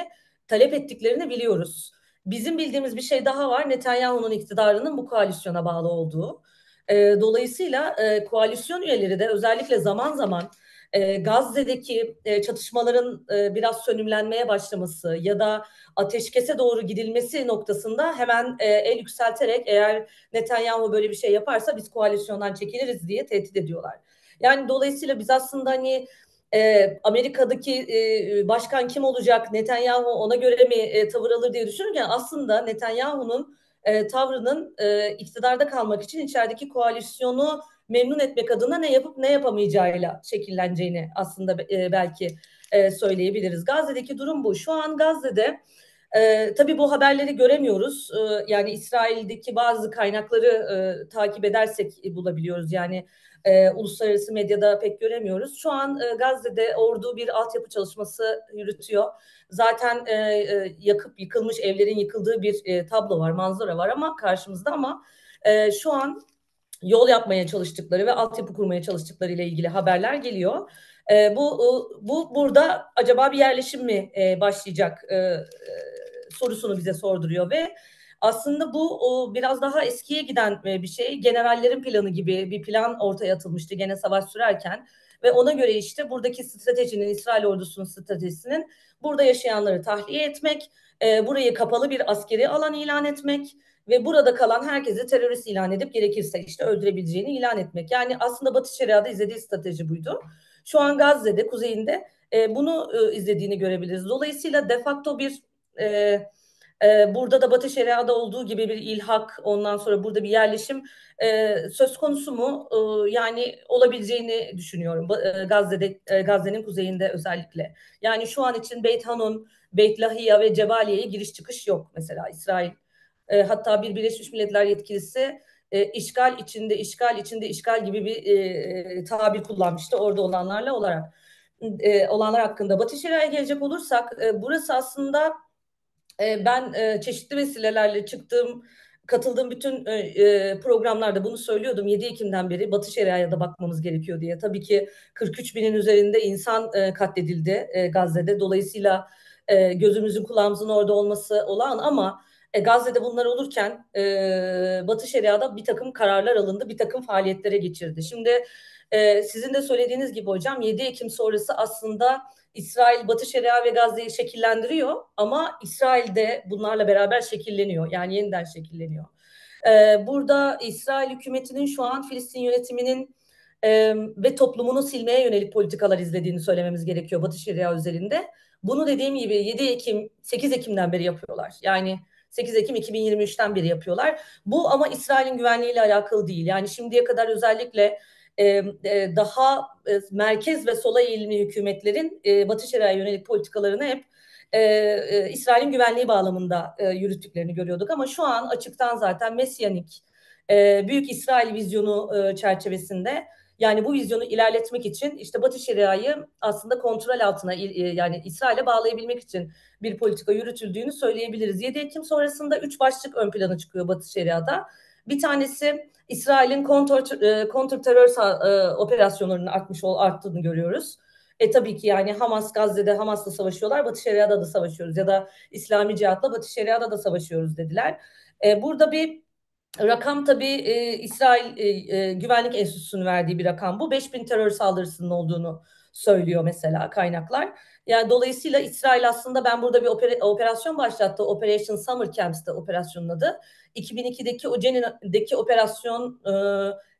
talep ettiklerini biliyoruz. Bizim bildiğimiz bir şey daha var. Netanyahu'nun iktidarının bu koalisyona bağlı olduğu. E, dolayısıyla e, koalisyon üyeleri de özellikle zaman zaman e, Gazze'deki e, çatışmaların e, biraz sönümlenmeye başlaması ya da ateşkese doğru gidilmesi noktasında hemen e, el yükselterek eğer Netanyahu böyle bir şey yaparsa biz koalisyondan çekiliriz diye tehdit ediyorlar. Yani dolayısıyla biz aslında hani e, Amerika'daki e, başkan kim olacak Netanyahu ona göre mi e, tavır alır diye düşünürken aslında Netanyahu'nun e, tavrının e, iktidarda kalmak için içerideki koalisyonu memnun etmek adına ne yapıp ne yapamayacağıyla şekilleneceğini aslında e, belki e, söyleyebiliriz. Gazze'deki durum bu. Şu an Gazze'de e, tabii bu haberleri göremiyoruz. E, yani İsrail'deki bazı kaynakları e, takip edersek e, bulabiliyoruz. Yani e, uluslararası medyada pek göremiyoruz. Şu an e, Gazze'de ordu bir altyapı çalışması yürütüyor. Zaten e, e, yakıp yıkılmış evlerin yıkıldığı bir e, tablo var, manzara var ama karşımızda ama e, şu an yol yapmaya çalıştıkları ve altyapı kurmaya çalıştıkları ile ilgili haberler geliyor. E, bu bu burada acaba bir yerleşim mi e, başlayacak e, e sorusunu bize sorduruyor ve aslında bu o, biraz daha eskiye giden e, bir şey. Generallerin planı gibi bir plan ortaya atılmıştı gene savaş sürerken. Ve ona göre işte buradaki stratejinin, İsrail ordusunun stratejisinin burada yaşayanları tahliye etmek, e, burayı kapalı bir askeri alan ilan etmek ve burada kalan herkesi terörist ilan edip gerekirse işte öldürebileceğini ilan etmek. Yani aslında Batı Şeria'da izlediği strateji buydu. Şu an Gazze'de, kuzeyinde e, bunu e, izlediğini görebiliriz. Dolayısıyla de facto bir... E, ee, burada da Batı Şeria'da olduğu gibi bir ilhak ondan sonra burada bir yerleşim e, söz konusu mu? Ee, yani olabileceğini düşünüyorum e, Gazze'de e, Gazze'nin kuzeyinde özellikle. Yani şu an için Beyt Hanun, Beyt Lahiya ve Cebaliye'ye giriş çıkış yok mesela İsrail. hatta bir Birleşmiş Milletler yetkilisi işgal içinde işgal içinde işgal gibi bir tabir kullanmıştı orada olanlarla olarak olanlar hakkında. Batı Şeria'ya gelecek olursak burası aslında ee, ben e, çeşitli vesilelerle çıktığım katıldığım bütün e, e, programlarda bunu söylüyordum. 7 Ekim'den beri Batı Şeria'ya da bakmamız gerekiyor diye. Tabii ki 43 binin üzerinde insan katledildi Gazze'de. Dolayısıyla gözümüzün kulağımızın orada olması olağan ama Gazze'de bunlar olurken Batı Şeria'da bir takım kararlar alındı, bir takım faaliyetlere geçirdi. Şimdi sizin de söylediğiniz gibi hocam 7 Ekim sonrası aslında İsrail Batı Şeria ve Gazze'yi şekillendiriyor ama İsrail de bunlarla beraber şekilleniyor. Yani yeniden şekilleniyor. Ee, burada İsrail hükümetinin şu an Filistin yönetiminin e, ve toplumunu silmeye yönelik politikalar izlediğini söylememiz gerekiyor Batı Şeria üzerinde. Bunu dediğim gibi 7 Ekim, 8 Ekim'den beri yapıyorlar. Yani 8 Ekim 2023'ten beri yapıyorlar. Bu ama İsrail'in güvenliğiyle alakalı değil. Yani şimdiye kadar özellikle e, daha e, merkez ve sola eğilimli hükümetlerin e, Batı Şeria yönelik politikalarını hep İsrail'in güvenliği bağlamında yürüttüklerini görüyorduk. Ama şu an açıktan zaten Mesyanik Büyük İsrail vizyonu çerçevesinde yani bu vizyonu ilerletmek için işte Batı Şeria'yı aslında kontrol altına e, yani İsrail'e bağlayabilmek için bir politika yürütüldüğünü söyleyebiliriz. 7 Ekim sonrasında 3 başlık ön plana çıkıyor Batı Şeria'da. Bir tanesi İsrail'in kontr, e, kontrterör e, operasyonlarının artmış ol, arttığını görüyoruz. E tabii ki yani Hamas Gazze'de Hamas'la savaşıyorlar, Batı Şeria'da da savaşıyoruz ya da İslami Cihat'la Batı Şeria'da da savaşıyoruz dediler. E, burada bir Rakam tabii e, İsrail e, e, Güvenlik Enstitüsü'nün verdiği bir rakam bu. 5000 terör saldırısının olduğunu söylüyor mesela kaynaklar. Yani dolayısıyla İsrail aslında ben burada bir opera, operasyon başlattı. Operation Summer Camps'te operasyonun adı. 2002'deki o Cenin'deki operasyon e,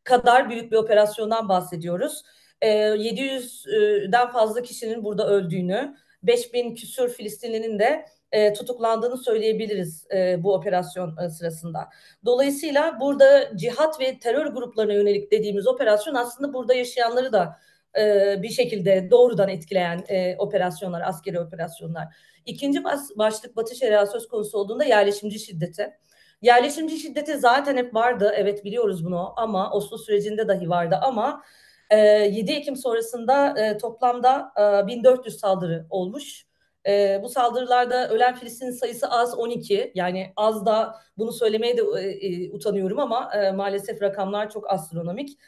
kadar büyük bir operasyondan bahsediyoruz. E, 700'den fazla kişinin burada öldüğünü, 5000 küsür Filistinlinin de e, tutuklandığını söyleyebiliriz e, bu operasyon e, sırasında. Dolayısıyla burada cihat ve terör gruplarına yönelik dediğimiz operasyon aslında burada yaşayanları da e, bir şekilde doğrudan etkileyen e, operasyonlar, askeri operasyonlar. İkinci bas, başlık Batı Şeria söz konusu olduğunda yerleşimci şiddeti. Yerleşimci şiddeti zaten hep vardı, evet biliyoruz bunu ama Oslo sürecinde dahi vardı ama e, 7 Ekim sonrasında e, toplamda e, 1400 saldırı olmuş. E, bu saldırılarda ölen Filistin sayısı az 12. Yani az da bunu söylemeye de e, e, utanıyorum ama e, maalesef rakamlar çok astronomik.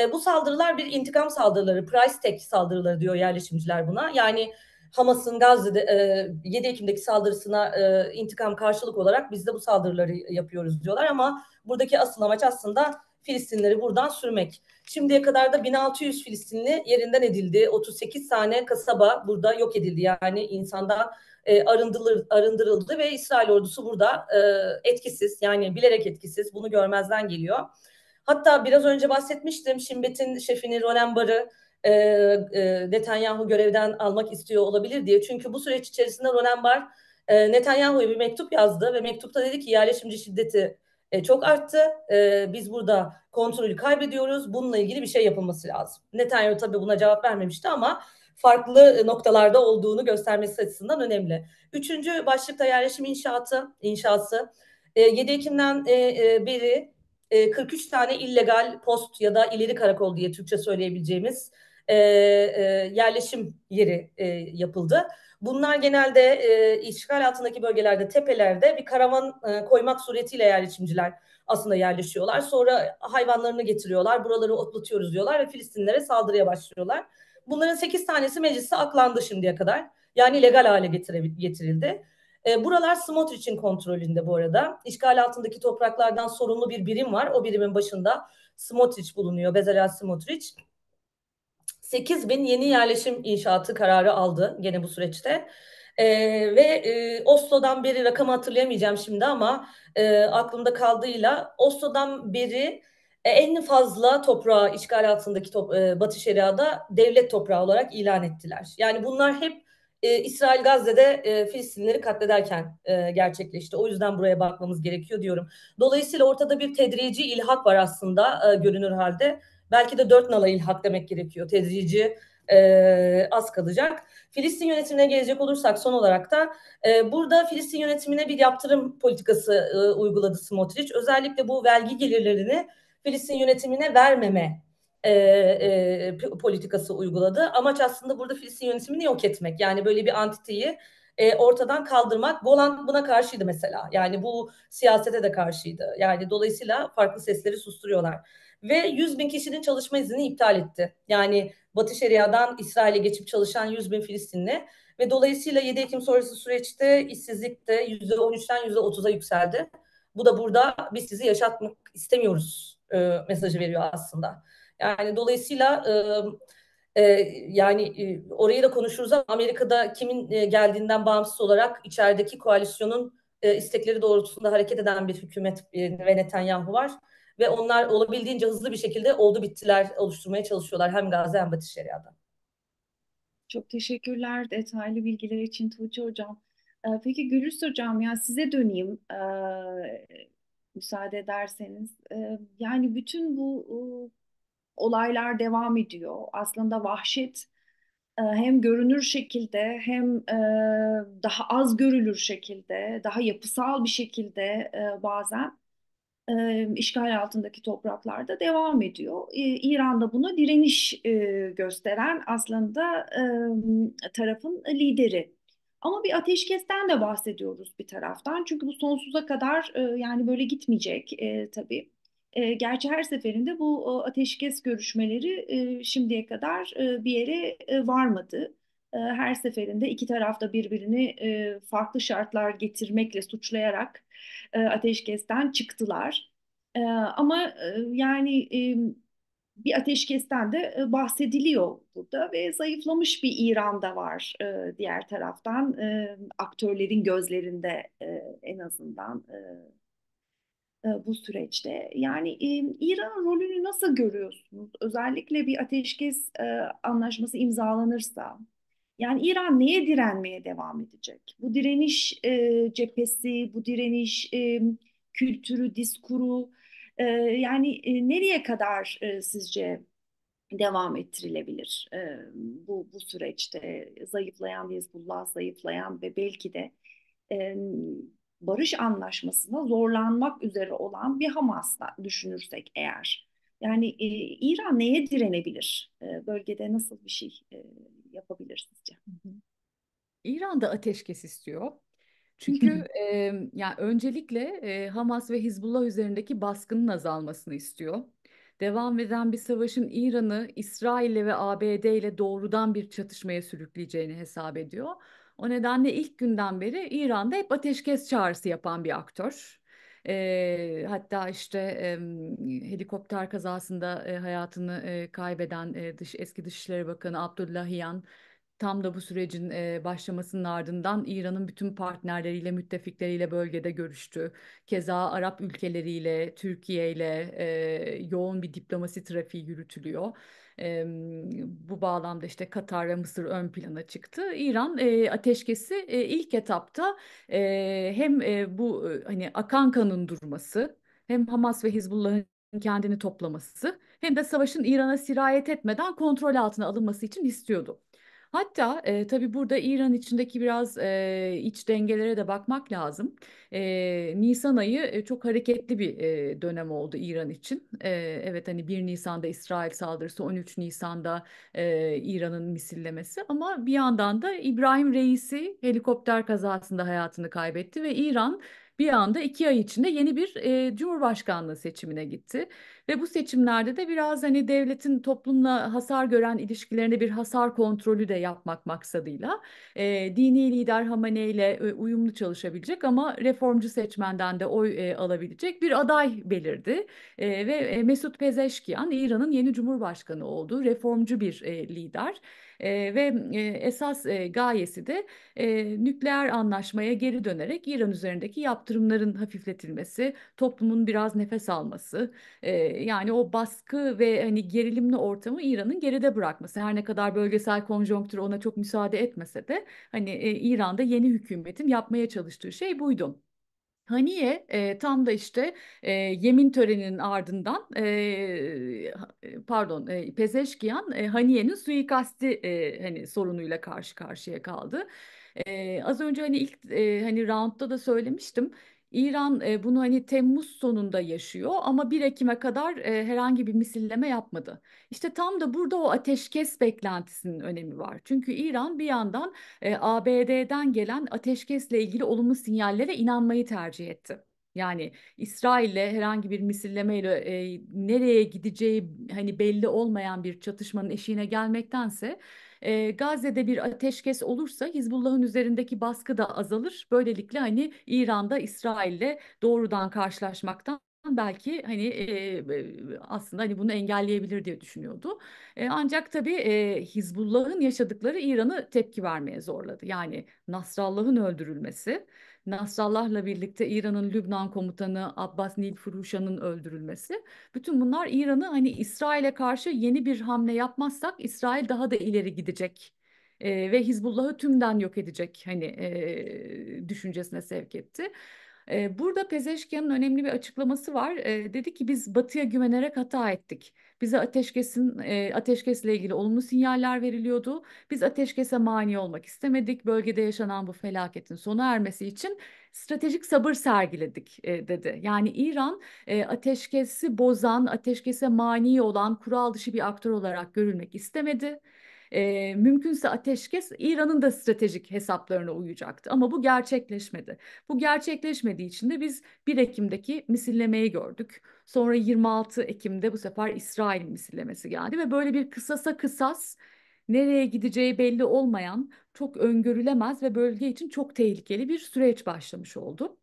E, bu saldırılar bir intikam saldırıları, price tag saldırıları diyor yerleşimciler buna. Yani Hamas'ın Gazze'de e, 7 Ekim'deki saldırısına e, intikam karşılık olarak biz de bu saldırıları yapıyoruz diyorlar ama buradaki asıl amaç aslında Filistinleri buradan sürmek. Şimdiye kadar da 1600 Filistinli yerinden edildi. 38 tane kasaba burada yok edildi. Yani insanda e, arındırıldı, arındırıldı ve İsrail ordusu burada e, etkisiz yani bilerek etkisiz bunu görmezden geliyor. Hatta biraz önce bahsetmiştim Şimbet'in şefini Roland Barr'ı e, e, Netanyahu görevden almak istiyor olabilir diye. Çünkü bu süreç içerisinde Roland Barr e, Netanyahu'ya bir mektup yazdı ve mektupta dedi ki yerleşimci şiddeti e, çok arttı. E, biz burada kontrolü kaybediyoruz. Bununla ilgili bir şey yapılması lazım. Netanyahu tabii buna cevap vermemişti ama farklı noktalarda olduğunu göstermesi açısından önemli. Üçüncü başlıkta yerleşim inşaatı, inşası. E, 7 Ekim'den e, e, beri e, 43 tane illegal post ya da ileri karakol diye Türkçe söyleyebileceğimiz e, e, yerleşim yeri e, yapıldı. Bunlar genelde e, işgal altındaki bölgelerde, tepelerde bir karavan e, koymak suretiyle yerleşimciler aslında yerleşiyorlar. Sonra hayvanlarını getiriyorlar, buraları otlatıyoruz diyorlar ve Filistinlere saldırıya başlıyorlar. Bunların 8 tanesi meclise aklandı şimdiye kadar. Yani legal hale getirildi. E, buralar Smotrich'in kontrolünde bu arada. İşgal altındaki topraklardan sorumlu bir birim var. O birimin başında Smotrich bulunuyor. Bezalel Smotrich. 8 bin yeni yerleşim inşaatı kararı aldı gene bu süreçte. E, ve e, Oslo'dan beri rakamı hatırlayamayacağım şimdi ama e, aklımda kaldığıyla Oslo'dan beri e, en fazla toprağı işgal altındaki top, e, Batı Şeria'da devlet toprağı olarak ilan ettiler. Yani bunlar hep e, İsrail Gazze'de e, Filistinleri katlederken e, gerçekleşti. O yüzden buraya bakmamız gerekiyor diyorum. Dolayısıyla ortada bir tedrici ilhak var aslında e, görünür halde. Belki de dört nala ilhak demek gerekiyor. Tedrici e, az kalacak. Filistin yönetimine gelecek olursak son olarak da e, burada Filistin yönetimine bir yaptırım politikası e, uyguladı Smotrich. Özellikle bu vergi gelirlerini Filistin yönetimine vermeme e, e, politikası uyguladı. Amaç aslında burada Filistin yönetimini yok etmek. Yani böyle bir antiteyi e, ortadan kaldırmak. Golan buna karşıydı mesela. Yani bu siyasete de karşıydı. Yani dolayısıyla farklı sesleri susturuyorlar. Ve 100 bin kişinin çalışma izni iptal etti. Yani Batı Şeria'dan İsrail'e geçip çalışan 100 bin Filistinli. Ve dolayısıyla 7 Ekim sonrası süreçte işsizlik de %13'ten %30'a yükseldi. Bu da burada biz sizi yaşatmak istemiyoruz e, mesajı veriyor aslında. Yani dolayısıyla e, e, yani e, orayı da konuşuruz ama Amerika'da kimin e, geldiğinden bağımsız olarak içerideki koalisyonun e, istekleri doğrultusunda hareket eden bir hükümet e, ve Netanyahu var. Ve onlar olabildiğince hızlı bir şekilde oldu bittiler oluşturmaya çalışıyorlar hem Gazze hem Batı Şeria'da. Çok teşekkürler detaylı bilgiler için Tuğçe Hocam. E, peki Gülüş Hocam ya size döneyim. E, müsaade ederseniz. E, yani bütün bu olaylar devam ediyor. Aslında vahşet e, hem görünür şekilde hem e, daha az görülür şekilde, daha yapısal bir şekilde e, bazen işgal altındaki topraklarda devam ediyor. İran'da buna direniş gösteren aslında tarafın lideri. Ama bir ateşkesten de bahsediyoruz bir taraftan. Çünkü bu sonsuza kadar yani böyle gitmeyecek tabii. E, gerçi her seferinde bu o, ateşkes görüşmeleri e, şimdiye kadar e, bir yere e, varmadı. E, her seferinde iki tarafta birbirini e, farklı şartlar getirmekle suçlayarak e, ateşkesten çıktılar. E, ama e, yani e, bir ateşkesten de e, bahsediliyor burada ve zayıflamış bir İran da var e, diğer taraftan e, aktörlerin gözlerinde e, en azından e, e, bu süreçte. Yani e, İran rolünü nasıl görüyorsunuz? Özellikle bir ateşkes e, anlaşması imzalanırsa. Yani İran neye direnmeye devam edecek? Bu direniş e, cephesi, bu direniş kültürü, diskuru yani nereye kadar sizce devam ettirilebilir bu, bu süreçte? Zayıflayan Hizbullah, zayıflayan ve belki de barış anlaşmasına zorlanmak üzere olan bir Hamas'ta düşünürsek eğer. Yani e, İran neye direnebilir? E, bölgede nasıl bir şey e, yapabilir sizce? İran da ateşkes istiyor. (laughs) Çünkü e, yani öncelikle e, Hamas ve Hizbullah üzerindeki baskının azalmasını istiyor. Devam eden bir savaşın İran'ı İsrail'le ve ABD ile doğrudan bir çatışmaya sürükleyeceğini hesap ediyor. O nedenle ilk günden beri İran'da hep ateşkes çağrısı yapan bir aktör. E, hatta işte e, helikopter kazasında e, hayatını e, kaybeden e, dış eski Dışişleri Bakanı Abdullahiyan tam da bu sürecin e, başlamasının ardından İran'ın bütün partnerleriyle, müttefikleriyle bölgede görüştü. Keza Arap ülkeleriyle, Türkiye ile e, yoğun bir diplomasi trafiği yürütülüyor. E, bu bağlamda işte Katar ve Mısır ön plana çıktı. İran e, ateşkesi e, ilk etapta e, hem e, bu hani akan kanın durması, hem Hamas ve Hizbullah'ın kendini toplaması hem de savaşın İran'a sirayet etmeden kontrol altına alınması için istiyordu. Hatta e, tabii burada İran içindeki biraz e, iç dengelere de bakmak lazım. E, Nisan ayı e, çok hareketli bir e, dönem oldu İran için. E, evet hani 1 Nisan'da İsrail saldırısı, 13 Nisan'da e, İran'ın misillemesi ama bir yandan da İbrahim Reisi helikopter kazasında hayatını kaybetti ve İran bir anda iki ay içinde yeni bir e, cumhurbaşkanlığı seçimine gitti. Ve bu seçimlerde de biraz hani devletin toplumla hasar gören ilişkilerine bir hasar kontrolü de yapmak maksadıyla e, dini lider Hamane ile e, uyumlu çalışabilecek ama reformcu seçmenden de oy e, alabilecek bir aday belirdi. E, ve e, Mesut Pezeşkiyan İran'ın yeni cumhurbaşkanı oldu. Reformcu bir e, lider. E, ve e, esas e, gayesi de e, nükleer anlaşmaya geri dönerek İran üzerindeki yaptırımların hafifletilmesi, toplumun biraz nefes alması, e, yani o baskı ve hani gerilimli ortamı İran'ın geride bırakması. Her ne kadar bölgesel konjonktür ona çok müsaade etmese de hani e, İran'da yeni hükümetin yapmaya çalıştığı şey buydu. Haniye e, tam da işte e, yemin töreninin ardından e, pardon e, Pezeşkiyan e, Haniye'nin suikasti e, hani sorunuyla karşı karşıya kaldı. E, az önce hani ilk e, hani roundda da söylemiştim İran e, bunu hani Temmuz sonunda yaşıyor ama 1 Ekim'e kadar e, herhangi bir misilleme yapmadı. İşte tam da burada o ateşkes beklentisinin önemi var. Çünkü İran bir yandan e, ABD'den gelen ateşkesle ilgili olumlu sinyallere inanmayı tercih etti. Yani İsrail'le herhangi bir misillemeyle e, nereye gideceği hani belli olmayan bir çatışmanın eşiğine gelmektense e, Gazze'de bir ateşkes olursa Hizbullah'ın üzerindeki baskı da azalır. Böylelikle hani İran'da İsrail'le doğrudan karşılaşmaktan belki hani e, aslında hani bunu engelleyebilir diye düşünüyordu. E, ancak tabii e, Hizbullah'ın yaşadıkları İran'ı tepki vermeye zorladı. Yani Nasrallah'ın öldürülmesi, Nasrallah'la birlikte İran'ın Lübnan komutanı Abbas Nilfuruşa'nın öldürülmesi. Bütün bunlar İran'ı hani İsrail'e karşı yeni bir hamle yapmazsak İsrail daha da ileri gidecek e, ve Hizbullah'ı tümden yok edecek hani e, düşüncesine sevk etti. E, burada Pezeşkian'ın önemli bir açıklaması var. E, dedi ki biz Batı'ya güvenerek hata ettik. Bize ateşkesin e, ateşkesle ilgili olumlu sinyaller veriliyordu. Biz ateşkese mani olmak istemedik. Bölgede yaşanan bu felaketin sona ermesi için stratejik sabır sergiledik e, dedi. Yani İran e, ateşkesi bozan, ateşkese mani olan kural dışı bir aktör olarak görülmek istemedi e, mümkünse ateşkes İran'ın da stratejik hesaplarına uyacaktı. Ama bu gerçekleşmedi. Bu gerçekleşmediği için de biz 1 Ekim'deki misillemeyi gördük. Sonra 26 Ekim'de bu sefer İsrail misillemesi geldi ve böyle bir kısasa kısas nereye gideceği belli olmayan, çok öngörülemez ve bölge için çok tehlikeli bir süreç başlamış oldu.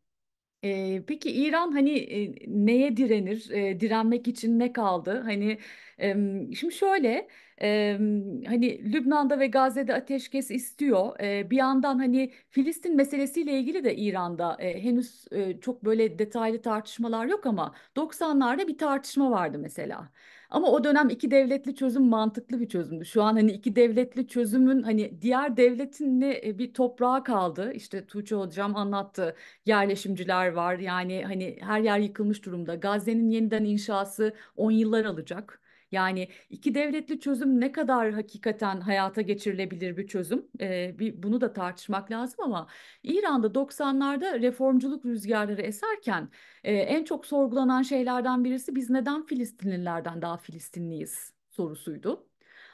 Ee, peki İran hani e, neye direnir? E, direnmek için ne kaldı? Hani em, şimdi şöyle em, hani Lübnan'da ve Gazze'de ateşkes istiyor. E, bir yandan hani Filistin meselesiyle ilgili de İran'da e, henüz e, çok böyle detaylı tartışmalar yok ama 90'larda bir tartışma vardı mesela. Ama o dönem iki devletli çözüm mantıklı bir çözümdü. Şu an hani iki devletli çözümün hani diğer devletin ne e, bir toprağı kaldı. İşte Tuğçe hocam anlattı. Yerleşimciler var. Yani hani her yer yıkılmış durumda. Gazze'nin yeniden inşası 10 yıllar alacak. Yani iki devletli çözüm ne kadar hakikaten hayata geçirilebilir bir çözüm? E, bir, bunu da tartışmak lazım ama İran'da 90'larda reformculuk rüzgarları eserken e, en çok sorgulanan şeylerden birisi biz neden Filistinlilerden daha Filistinliyiz sorusuydu.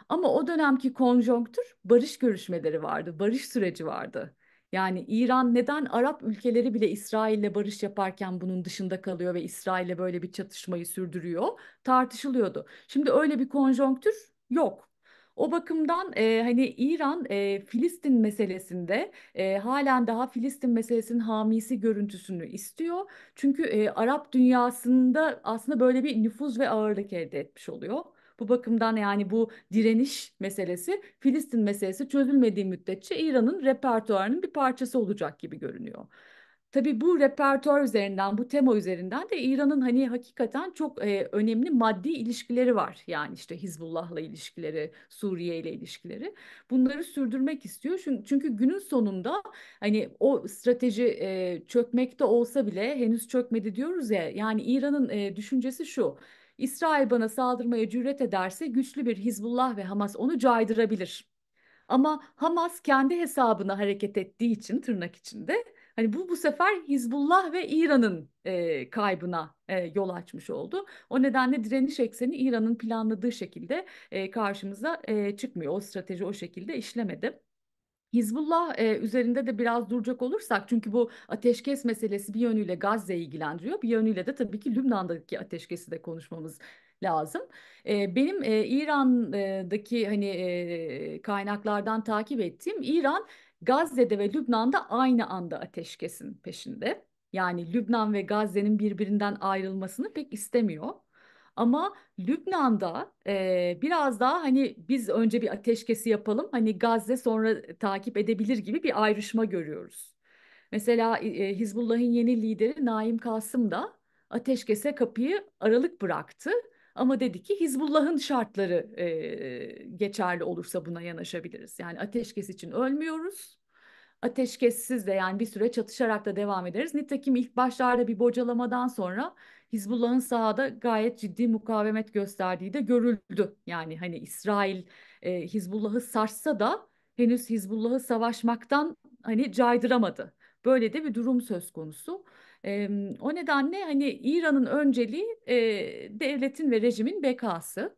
Ama o dönemki konjonktür barış görüşmeleri vardı, barış süreci vardı. Yani İran neden Arap ülkeleri bile İsrail'le barış yaparken bunun dışında kalıyor ve İsrail'le böyle bir çatışmayı sürdürüyor tartışılıyordu. Şimdi öyle bir konjonktür yok. O bakımdan e, hani İran e, Filistin meselesinde e, halen daha Filistin meselesinin hamisi görüntüsünü istiyor. Çünkü e, Arap dünyasında aslında böyle bir nüfuz ve ağırlık elde etmiş oluyor. Bu bakımdan yani bu direniş meselesi Filistin meselesi çözülmediği müddetçe İran'ın repertuarının bir parçası olacak gibi görünüyor. Tabii bu repertuar üzerinden, bu tema üzerinden de İran'ın hani hakikaten çok e, önemli maddi ilişkileri var. Yani işte Hizbullah'la ilişkileri, Suriye ile ilişkileri. Bunları sürdürmek istiyor. Çünkü, çünkü günün sonunda hani o strateji e, çökmekte olsa bile henüz çökmedi diyoruz ya. Yani İran'ın e, düşüncesi şu. İsrail bana saldırmaya cüret ederse güçlü bir Hizbullah ve Hamas onu caydırabilir. Ama Hamas kendi hesabına hareket ettiği için tırnak içinde hani bu bu sefer Hizbullah ve İran'ın e, kaybına e, yol açmış oldu. O nedenle direniş ekseni İran'ın planladığı şekilde e, karşımıza e, çıkmıyor. O strateji o şekilde işlemedi. Hizbullah e, üzerinde de biraz duracak olursak çünkü bu ateşkes meselesi bir yönüyle Gazze'yi ilgilendiriyor bir yönüyle de tabii ki Lübnan'daki ateşkesi de konuşmamız lazım. E, benim e, İran'daki hani e, kaynaklardan takip ettiğim İran Gazze'de ve Lübnan'da aynı anda ateşkesin peşinde. Yani Lübnan ve Gazze'nin birbirinden ayrılmasını pek istemiyor. Ama Lübnan'da e, biraz daha hani biz önce bir ateşkesi yapalım hani Gazze sonra takip edebilir gibi bir ayrışma görüyoruz. Mesela e, Hizbullah'ın yeni lideri Naim Kasım da ateşkese kapıyı aralık bıraktı. Ama dedi ki Hizbullah'ın şartları e, geçerli olursa buna yanaşabiliriz. Yani ateşkes için ölmüyoruz. Ateşkessiz de yani bir süre çatışarak da devam ederiz. Nitekim ilk başlarda bir bocalamadan sonra Hizbullah'ın sahada gayet ciddi mukavemet gösterdiği de görüldü. Yani hani İsrail e, Hizbullah'ı sarssa da henüz Hizbullah'ı savaşmaktan hani caydıramadı. Böyle de bir durum söz konusu. E, o nedenle hani İran'ın önceliği e, devletin ve rejimin bekası.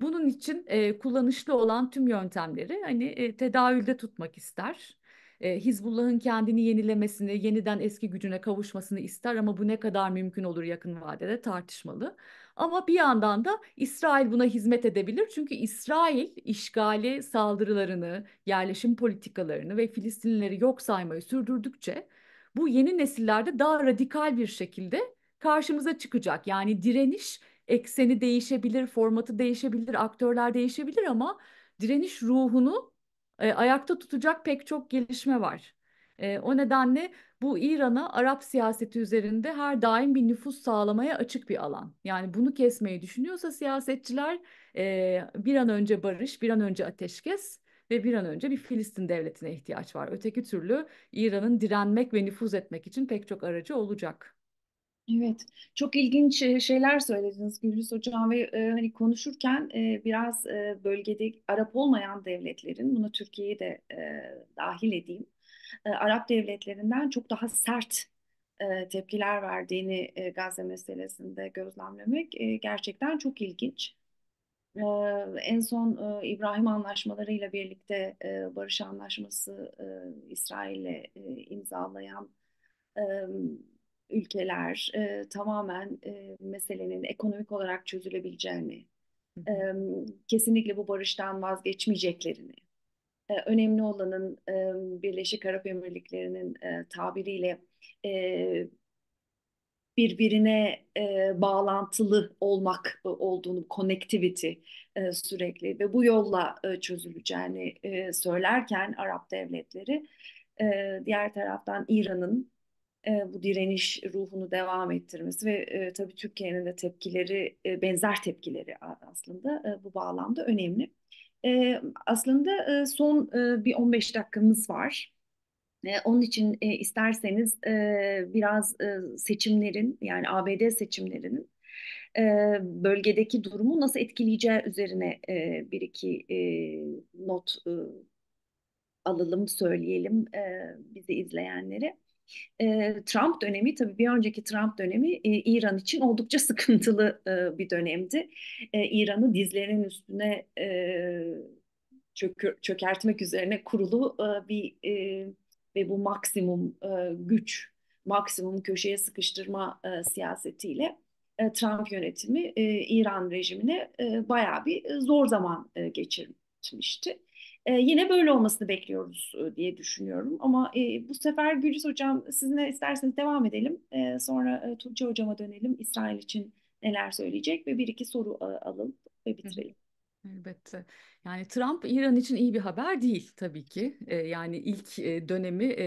Bunun için e, kullanışlı olan tüm yöntemleri hani e, tedavülde tutmak ister e, Hizbullah'ın kendini yenilemesini, yeniden eski gücüne kavuşmasını ister ama bu ne kadar mümkün olur yakın vadede tartışmalı. Ama bir yandan da İsrail buna hizmet edebilir. Çünkü İsrail işgali saldırılarını, yerleşim politikalarını ve Filistinlileri yok saymayı sürdürdükçe bu yeni nesillerde daha radikal bir şekilde karşımıza çıkacak. Yani direniş ekseni değişebilir, formatı değişebilir, aktörler değişebilir ama direniş ruhunu e, ayakta tutacak pek çok gelişme var. E, o nedenle bu İran'a Arap siyaseti üzerinde her daim bir nüfus sağlamaya açık bir alan. Yani bunu kesmeyi düşünüyorsa siyasetçiler e, bir an önce barış, bir an önce ateşkes ve bir an önce bir Filistin devletine ihtiyaç var. Öteki türlü İran'ın direnmek ve nüfuz etmek için pek çok aracı olacak. Evet, çok ilginç şeyler söylediniz Gülriz Hocam ve e, hani konuşurken e, biraz e, bölgede Arap olmayan devletlerin, bunu Türkiye'yi de e, dahil edeyim, e, Arap devletlerinden çok daha sert e, tepkiler verdiğini e, Gazze meselesinde gözlemlemek e, gerçekten çok ilginç. E, en son e, İbrahim anlaşmalarıyla birlikte e, barış anlaşması e, İsrail'le e, imzalayan e, ülkeler e, tamamen e, meselenin ekonomik olarak çözülebileceğini, e, kesinlikle bu barıştan vazgeçmeyeceklerini, e, önemli olanın e, Birleşik Arap Emirlikleri'nin e, tabiriyle e, birbirine e, bağlantılı olmak e, olduğunu, connectivity e, sürekli ve bu yolla e, çözüleceğini e, söylerken Arap devletleri, e, diğer taraftan İran'ın e, bu direniş ruhunu devam ettirmesi ve e, tabii Türkiye'nin de tepkileri e, benzer tepkileri aslında e, bu bağlamda önemli. E, aslında e, son e, bir 15 dakikamız var. E, onun için e, isterseniz e, biraz e, seçimlerin yani ABD seçimlerinin e, bölgedeki durumu nasıl etkileyeceği üzerine e, bir iki e, not e, alalım, söyleyelim e, bizi izleyenlere e, Trump dönemi tabii bir önceki Trump dönemi e, İran için oldukça (laughs) sıkıntılı e, bir dönemdi. E, İran'ı dizlerinin üstüne e, çökür, çökertmek üzerine kurulu e, bir e, ve bu maksimum e, güç, maksimum köşeye sıkıştırma e, siyasetiyle e, Trump yönetimi e, İran rejimine e, bayağı bir zor zaman e, geçirmişti. E, yine böyle olmasını bekliyoruz e, diye düşünüyorum. Ama e, bu sefer Güliz Hocam sizinle isterseniz devam edelim. E, sonra e, Tuğçe Hocam'a dönelim. İsrail için neler söyleyecek ve bir iki soru e, alalım ve bitirelim. Elbette. Yani Trump İran için iyi bir haber değil tabii ki. E, yani ilk e, dönemi e,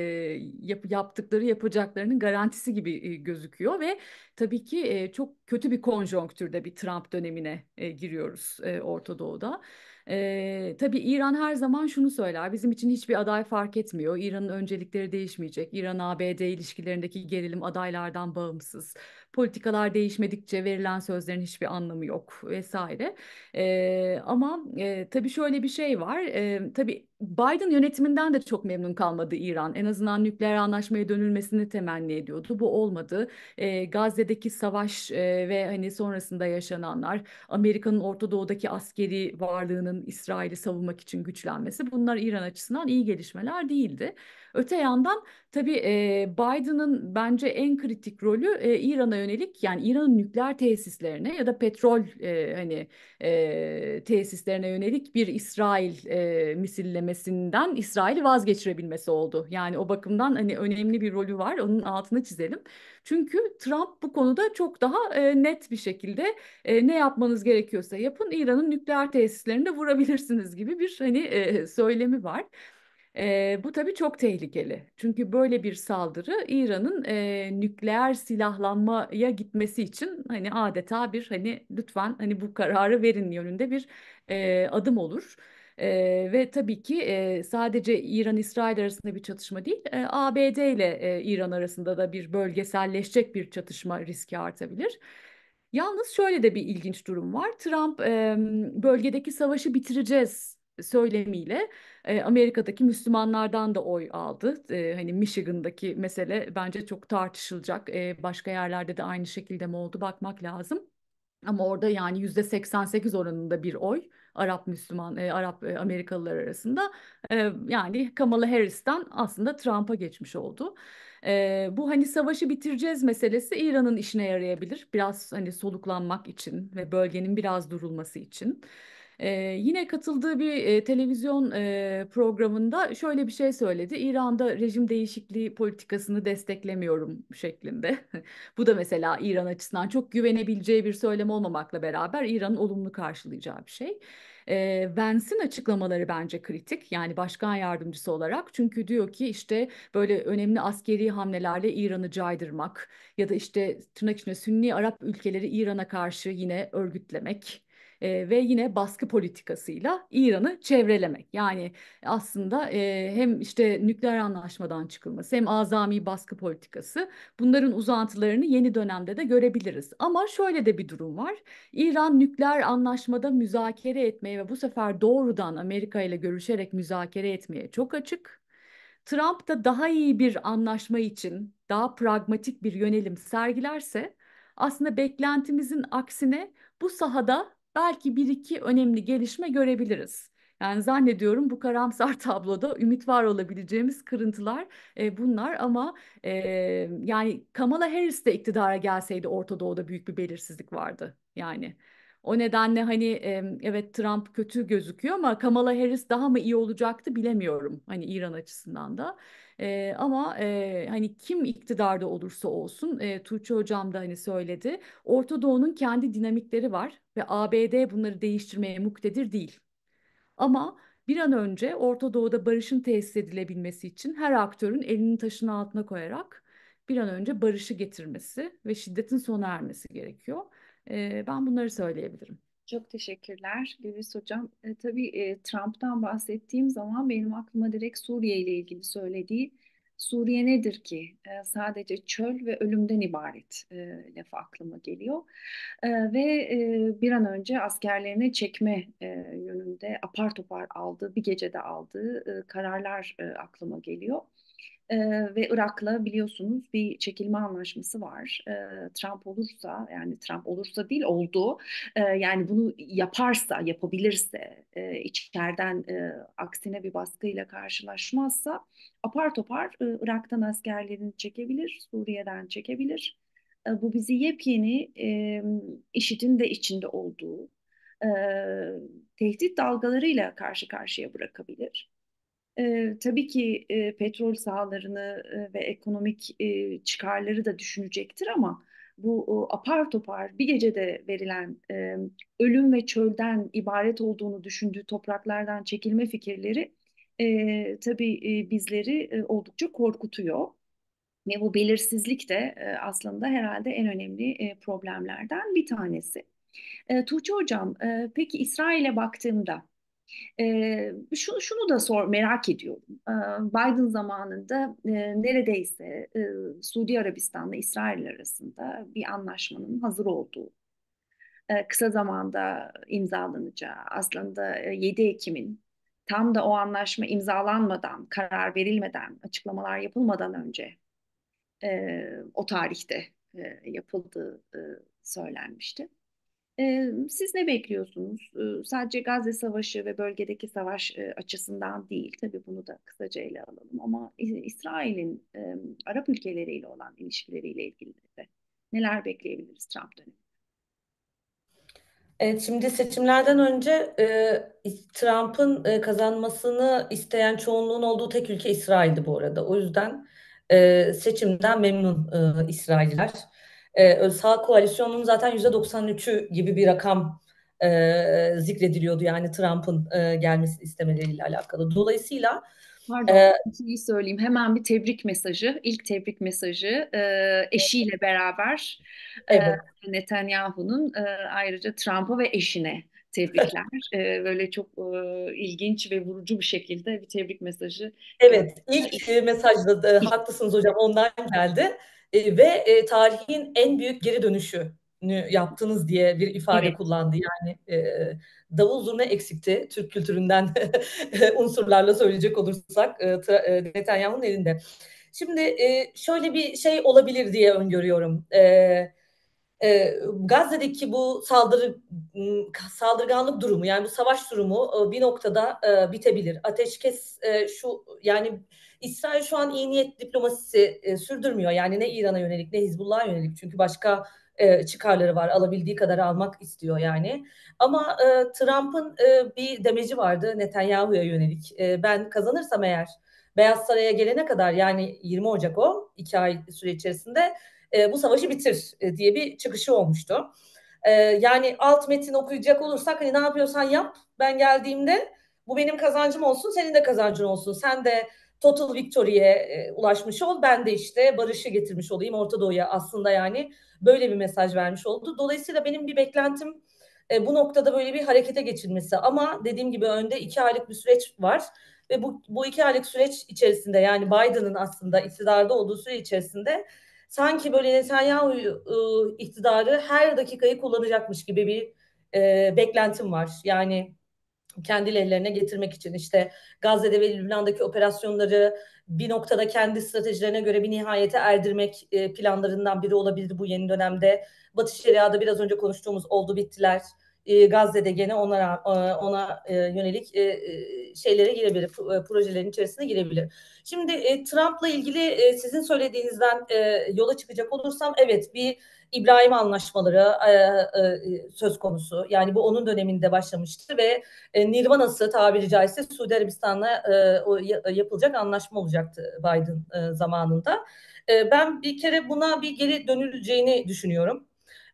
yap, yaptıkları yapacaklarının garantisi gibi e, gözüküyor ve tabii ki e, çok kötü bir konjonktürde bir Trump dönemine e, giriyoruz e, Orta Doğu'da. E, tabii İran her zaman şunu söyler. Bizim için hiçbir aday fark etmiyor. İran'ın öncelikleri değişmeyecek. İran-ABD ilişkilerindeki gerilim adaylardan bağımsız. Politikalar değişmedikçe verilen sözlerin hiçbir anlamı yok vesaire. E, ama e, tabii şöyle bir şey var. E, tabii Biden yönetiminden de çok memnun kalmadı İran. En azından nükleer anlaşmaya dönülmesini temenni ediyordu. Bu olmadı. E, Gazze'deki savaş e, ve hani sonrasında yaşananlar, Amerika'nın Orta Doğu'daki askeri varlığının İsrail'i savunmak için güçlenmesi bunlar İran açısından iyi gelişmeler değildi. Öte yandan tabii e, Biden'ın bence en kritik rolü e, İran'a yönelik yani İran'ın nükleer tesislerine ya da petrol e, hani e, tesislerine yönelik bir İsrail e, misilleme vermesinden İsrail'i vazgeçirebilmesi oldu. Yani o bakımdan hani önemli bir rolü var. Onun altını çizelim. Çünkü Trump bu konuda çok daha e, net bir şekilde e, ne yapmanız gerekiyorsa yapın İran'ın nükleer tesislerini de vurabilirsiniz gibi bir hani e, söylemi var. E, bu tabii çok tehlikeli. Çünkü böyle bir saldırı İran'ın e, nükleer silahlanmaya gitmesi için hani adeta bir hani lütfen hani bu kararı verin yönünde bir e, adım olur. E, ve tabii ki e, sadece İran-İsrail arasında bir çatışma değil, e, ABD ile e, İran arasında da bir bölgeselleşecek bir çatışma riski artabilir. Yalnız şöyle de bir ilginç durum var. Trump e, bölgedeki savaşı bitireceğiz söylemiyle e, Amerika'daki Müslümanlardan da oy aldı. E, hani Michigan'daki mesele bence çok tartışılacak. E, başka yerlerde de aynı şekilde mi oldu bakmak lazım. Ama orada yani yüzde 88 oranında bir oy Arap Müslüman, e, Arap e, Amerikalılar arasında. E, yani Kamala Harris'ten aslında Trump'a geçmiş oldu. E, bu hani savaşı bitireceğiz meselesi İran'ın işine yarayabilir. Biraz hani soluklanmak için ve bölgenin biraz durulması için. E, yine katıldığı bir e, televizyon e, programında şöyle bir şey söyledi. İran'da rejim değişikliği politikasını desteklemiyorum şeklinde. (laughs) Bu da mesela İran açısından çok güvenebileceği bir söylem olmamakla beraber İran'ın olumlu karşılayacağı bir şey. E, Vance'in açıklamaları bence kritik yani başkan yardımcısı olarak çünkü diyor ki işte böyle önemli askeri hamlelerle İran'ı caydırmak ya da işte tırnak içinde Sünni Arap ülkeleri İran'a karşı yine örgütlemek e, ve yine baskı politikasıyla İran'ı çevrelemek. Yani aslında e, hem işte nükleer anlaşmadan çıkılması hem azami baskı politikası bunların uzantılarını yeni dönemde de görebiliriz. Ama şöyle de bir durum var. İran nükleer anlaşmada müzakere etmeye ve bu sefer doğrudan Amerika ile görüşerek müzakere etmeye çok açık. Trump da daha iyi bir anlaşma için daha pragmatik bir yönelim sergilerse aslında beklentimizin aksine bu sahada belki bir iki önemli gelişme görebiliriz. Yani zannediyorum bu karamsar (laughs) tabloda ümit var olabileceğimiz kırıntılar e, bunlar ama e, yani Kamala Harris de iktidara gelseydi Orta Doğu'da büyük bir belirsizlik vardı yani. O nedenle hani evet Trump kötü gözüküyor ama Kamala Harris daha mı iyi olacaktı bilemiyorum. Hani İran açısından da. E, ama e, hani kim iktidarda olursa olsun e, Tuğçe Hocam da hani söyledi. Orta Doğu'nun kendi dinamikleri var ve ABD bunları değiştirmeye muktedir değil. Ama bir an önce Orta Doğu'da barışın tesis edilebilmesi için her aktörün elini taşın altına koyarak bir an önce barışı getirmesi ve şiddetin sona ermesi gerekiyor. E, ben bunları söyleyebilirim. Çok teşekkürler Gülis Hocam. E, tabii e, Trump'tan bahsettiğim zaman benim aklıma direkt Suriye ile ilgili söylediği Suriye nedir ki? E, sadece çöl ve ölümden ibaret e, lafı aklıma geliyor. E, ve e, bir an önce askerlerini çekme e, yönünde apar topar aldığı, bir gecede aldığı e, kararlar e, aklıma geliyor. E, ve Irak'la biliyorsunuz bir çekilme anlaşması var. E, Trump olursa yani Trump olursa değil oldu. E, yani bunu yaparsa, yapabilirse e, içeriden e, aksine bir baskıyla karşılaşmazsa apar topar e, Irak'tan askerlerini çekebilir, Suriye'den çekebilir. E, bu bizi yepyeni e, IŞİD'in de içinde olduğu e, tehdit dalgalarıyla karşı karşıya bırakabilir. E, tabii ki e, petrol sahalarını e, ve ekonomik e, çıkarları da düşünecektir ama bu o, apar topar bir gecede verilen e, ölüm ve çölden ibaret olduğunu düşündüğü topraklardan çekilme fikirleri e, tabii e, bizleri e, oldukça korkutuyor. Ve bu belirsizlik de e, aslında herhalde en önemli e, problemlerden bir tanesi. E, Tuğçe Hocam, e, peki İsrail'e baktığımda e, şu, şunu da sor merak ediyorum. E, Biden zamanında e, neredeyse e, Suudi Arabistan'la İsrail arasında bir anlaşmanın hazır olduğu e, kısa zamanda imzalanacağı aslında e, 7 Ekim'in tam da o anlaşma imzalanmadan, karar verilmeden, açıklamalar yapılmadan önce e, o tarihte e, yapıldığı e, söylenmişti. Siz ne bekliyorsunuz? Sadece Gazze Savaşı ve bölgedeki savaş açısından değil, tabii bunu da kısaca ele alalım ama İsrail'in Arap ülkeleriyle olan ilişkileriyle ilgili de neler bekleyebiliriz Trump dönemi? Evet, şimdi seçimlerden önce e, Trump'ın e, kazanmasını isteyen çoğunluğun olduğu tek ülke İsrail'di bu arada. O yüzden e, seçimden memnun e, İsrailler e, sağ koalisyonunun zaten yüzde %93'ü gibi bir rakam e, zikrediliyordu yani Trump'ın e, gelmesi istemeleriyle alakalı. Dolayısıyla Pardon, ee, şeyi söyleyeyim. Hemen bir tebrik mesajı, ilk tebrik mesajı e, eşiyle beraber e, evet. e, Netanyahu'nun e, ayrıca Trump'a ve eşine tebrikler. (laughs) e, böyle çok e, ilginç ve vurucu bir şekilde bir tebrik mesajı. Evet, ilk e, mesajda e, haklısınız hocam ondan geldi e, ve e, tarihin en büyük geri dönüşü yaptınız diye bir ifade evet. kullandı. Yani e, davul zurna eksikti Türk kültüründen (laughs) unsurlarla söyleyecek olursak e, e, Netanyahu'nun elinde. Şimdi e, şöyle bir şey olabilir diye öngörüyorum. E, e, Gazze'deki bu saldırı saldırganlık durumu yani bu savaş durumu e, bir noktada e, bitebilir. Ateşkes e, şu yani İsrail şu an iyi niyet diplomasisi e, sürdürmüyor. Yani ne İran'a yönelik ne Hizbullah'a yönelik. Çünkü başka e, çıkarları var. Alabildiği kadar almak istiyor yani. Ama e, Trump'ın e, bir demeci vardı Netanyahu'ya yönelik. E, ben kazanırsam eğer Beyaz Saray'a gelene kadar yani 20 Ocak o iki ay süre içerisinde e, bu savaşı bitir e, diye bir çıkışı olmuştu. E, yani alt metin okuyacak olursak hani ne yapıyorsan yap ben geldiğimde bu benim kazancım olsun senin de kazancın olsun sen de total victory'e e, ulaşmış ol. Ben de işte barışı getirmiş olayım Orta Doğu'ya aslında yani böyle bir mesaj vermiş oldu. Dolayısıyla benim bir beklentim e, bu noktada böyle bir harekete geçilmesi ama dediğim gibi önde iki aylık bir süreç var ve bu, bu iki aylık süreç içerisinde yani Biden'ın aslında iktidarda olduğu süre içerisinde sanki böyle Netanyahu e, iktidarı her dakikayı kullanacakmış gibi bir e, beklentim var. Yani kendi ellerine getirmek için işte Gazze'de ve Lübnan'daki operasyonları bir noktada kendi stratejilerine göre bir nihayete erdirmek e, planlarından biri olabilir bu yeni dönemde. Batı Şeria'da biraz önce konuştuğumuz oldu bittiler. E, Gazze'de gene e, ona ona e, yönelik şeylere girebilir, projelerin içerisine girebilir. Şimdi Trump'la ilgili sizin söylediğinizden yola çıkacak olursam evet bir İbrahim anlaşmaları söz konusu. Yani bu onun döneminde başlamıştı ve Nirvana'sı tabiri caizse Suudi Arabistan'la yapılacak anlaşma olacaktı Biden zamanında. ben bir kere buna bir geri dönüleceğini düşünüyorum.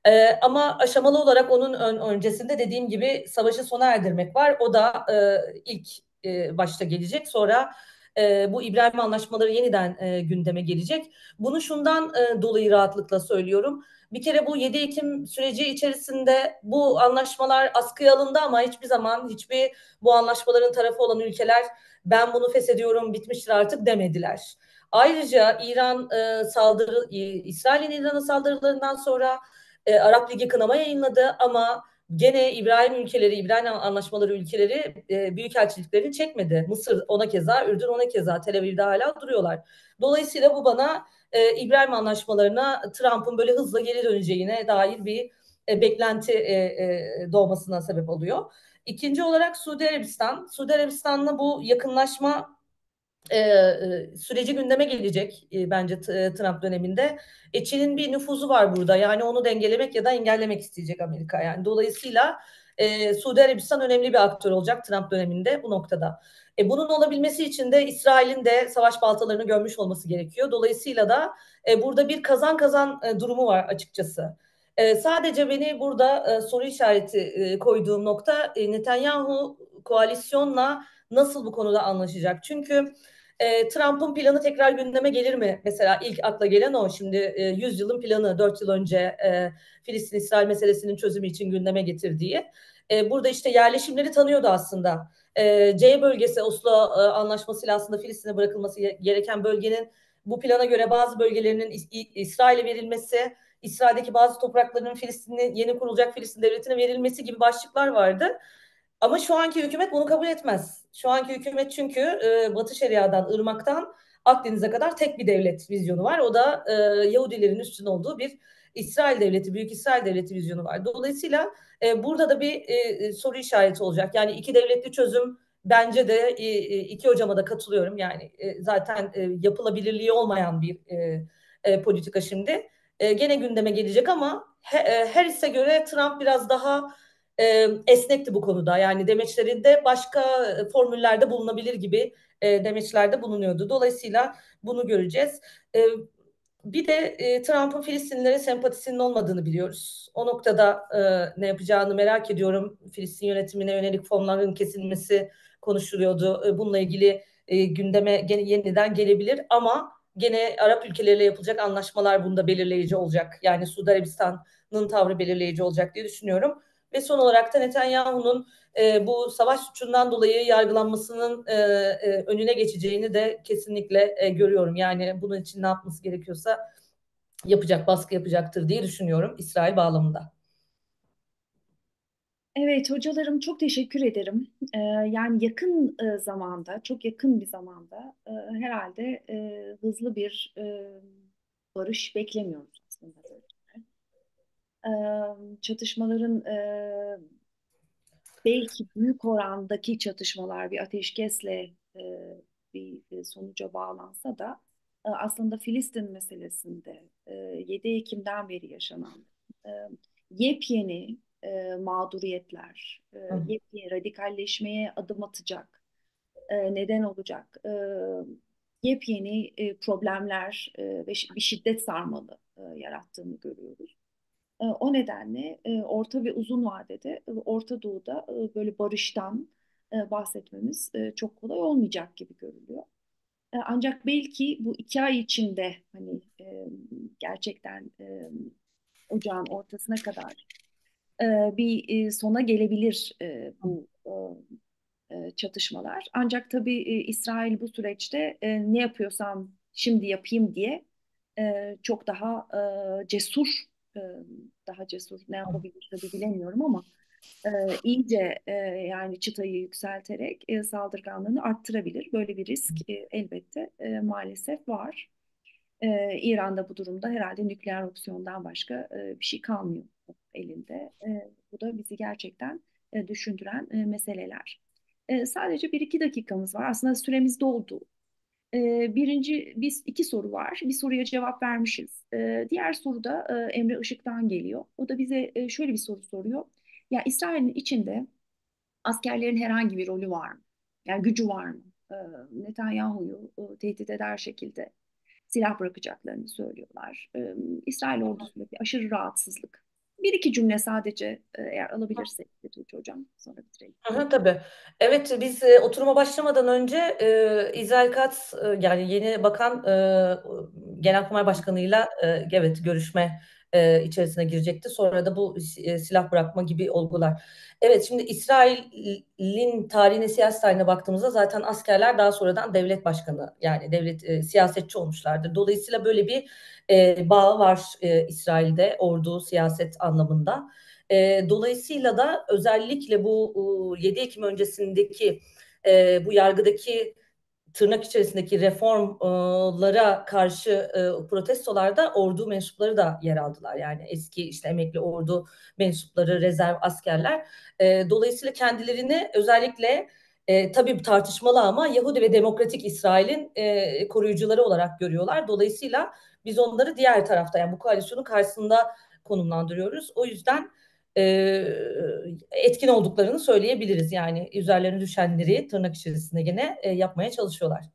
E, ama aşamalı olarak onun ön, öncesinde dediğim gibi savaşı sona erdirmek var. O da e, ilk e, başta gelecek. Sonra e, bu İbrahim anlaşmaları yeniden e, gündeme gelecek. Bunu şundan e, dolayı rahatlıkla söylüyorum. Bir kere bu 7 Ekim süreci içerisinde bu anlaşmalar askıya alındı ama hiçbir zaman hiçbir bu anlaşmaların tarafı olan ülkeler ben bunu feshediyorum bitmiştir artık demediler. Ayrıca İran e, saldırı e, İsrail'in İran'a saldırılarından sonra e, Arap Ligi kınama yayınladı ama gene İbrahim ülkeleri, İbrahim anlaşmaları ülkeleri e, büyükelçiliklerini çekmedi. Mısır ona keza, Ürdün ona keza, Tel Aviv'de hala duruyorlar. Dolayısıyla bu bana e, İbrahim anlaşmalarına Trump'ın böyle hızla geri döneceğine dair bir e, beklenti e, e, doğmasına sebep oluyor. İkinci olarak Suudi Arabistan. Suudi Arabistan'la bu yakınlaşma ee, e, süreci gündeme gelecek e, bence e, Trump döneminde. E, Çin'in bir nüfuzu var burada. Yani onu dengelemek ya da engellemek isteyecek Amerika. Yani dolayısıyla e, Suudi Arabistan önemli bir aktör olacak Trump döneminde bu noktada. E, bunun olabilmesi için de İsrail'in de savaş baltalarını görmüş olması gerekiyor. Dolayısıyla da e, burada bir kazan kazan e, durumu var açıkçası. E, sadece beni burada e, soru işareti e, koyduğum nokta e, Netanyahu koalisyonla nasıl bu konuda anlaşacak? Çünkü e, Trump'ın planı tekrar gündeme gelir mi? Mesela ilk akla gelen o. Şimdi e, 100 yılın planı 4 yıl önce e, Filistin-İsrail meselesinin çözümü için gündeme getirdiği. E, burada işte yerleşimleri tanıyordu aslında. E, C bölgesi Oslo e, anlaşmasıyla aslında Filistin'e bırakılması gereken bölgenin bu plana göre bazı bölgelerinin İsrail'e verilmesi, İsrail'deki bazı toprakların Filistin'in yeni kurulacak Filistin devletine verilmesi gibi başlıklar vardı. Ama şu anki hükümet bunu kabul etmez. Şu anki hükümet çünkü e, Batı Şeria'dan, Irmak'tan Akdeniz'e kadar tek bir devlet vizyonu var. O da e, Yahudilerin üstün olduğu bir İsrail Devleti, Büyük İsrail Devleti vizyonu var. Dolayısıyla e, burada da bir e, e soru işareti olacak. Yani iki devletli çözüm bence de e, iki hocama da katılıyorum. Yani e, zaten e, yapılabilirliği olmayan bir e, e, politika şimdi. E, gene gündeme gelecek ama he, e, Harris'e göre Trump biraz daha e, esnekti bu konuda. Yani demeçlerinde başka e, formüllerde bulunabilir gibi e, demeçlerde bulunuyordu. Dolayısıyla bunu göreceğiz. E, bir de e, Trump'ın Filistinlilere sempatisinin olmadığını biliyoruz. O noktada e, ne yapacağını merak ediyorum. Filistin yönetimine yönelik fonların kesilmesi konuşuluyordu. E, bununla ilgili e, gündeme gene, yeniden gelebilir ama gene Arap ülkeleriyle yapılacak anlaşmalar bunda belirleyici olacak. Yani Suudi Arabistan'ın tavrı belirleyici olacak diye düşünüyorum ve son olarak da Netanyahu'nun e, bu savaş suçundan dolayı yargılanmasının e, e, önüne geçeceğini de kesinlikle e, görüyorum. Yani bunun için ne yapması gerekiyorsa yapacak, baskı yapacaktır diye düşünüyorum İsrail bağlamında. Evet hocalarım çok teşekkür ederim. Ee, yani yakın e, zamanda, çok yakın bir zamanda e, herhalde e, hızlı bir e, barış beklemiyoruz çatışmaların belki büyük orandaki çatışmalar bir ateşkesle bir sonuca bağlansa da aslında Filistin meselesinde 7 Ekim'den beri yaşanan yepyeni mağduriyetler, yepyeni radikalleşmeye adım atacak, neden olacak yepyeni problemler ve bir şiddet sarmalı yarattığını görüyoruz. O nedenle orta ve uzun vadede Orta Doğu'da böyle barıştan bahsetmemiz çok kolay olmayacak gibi görülüyor. Ancak belki bu iki ay içinde hani gerçekten ocağın ortasına kadar bir sona gelebilir bu çatışmalar. Ancak tabii İsrail bu süreçte ne yapıyorsam şimdi yapayım diye çok daha cesur e, daha cesur ne yapabilir tabii bilemiyorum ama e, iyice e, yani çıtayı yükselterek e, saldırganlığını arttırabilir. Böyle bir risk elbette maalesef var. İran'da bu durumda herhalde nükleer opsiyondan başka bir şey kalmıyor elinde. bu da bizi gerçekten düşündüren meseleler. sadece bir iki dakikamız var. Aslında süremiz doldu birinci, biz iki soru var. Bir soruya cevap vermişiz. diğer soru da Emre Işık'tan geliyor. O da bize şöyle bir soru soruyor. Ya İsrail'in içinde askerlerin herhangi bir rolü var mı? Yani gücü var mı? Netanyahu'yu tehdit eder şekilde silah bırakacaklarını söylüyorlar. İsrail ordusunda bir aşırı rahatsızlık bir iki cümle sadece e, eğer alabilirsek Tuğçe Hocam sonra bitirelim. Hı tabii. Evet biz e, oturuma başlamadan önce e, İzrail Katz e, yani yeni bakan e, Genelkurmay Başkanı'yla e, evet görüşme e, içerisine girecekti. Sonra da bu e, silah bırakma gibi olgular. Evet şimdi İsrail'in tarihine siyasi tarihine baktığımızda zaten askerler daha sonradan devlet başkanı yani devlet e, siyasetçi olmuşlardır. Dolayısıyla böyle bir e, bağ var e, İsrail'de ordu siyaset anlamında. E, dolayısıyla da özellikle bu e, 7 Ekim öncesindeki e, bu yargıdaki tırnak içerisindeki reformlara karşı e, protestolarda ordu mensupları da yer aldılar. Yani eski işte emekli ordu mensupları, rezerv askerler. E, dolayısıyla kendilerini özellikle e, tabii tartışmalı ama Yahudi ve Demokratik İsrail'in e, koruyucuları olarak görüyorlar. Dolayısıyla biz onları diğer tarafta yani bu koalisyonun karşısında konumlandırıyoruz. O yüzden e, etkin olduklarını söyleyebiliriz. Yani üzerlerine düşenleri tırnak içerisinde yine e, yapmaya çalışıyorlar.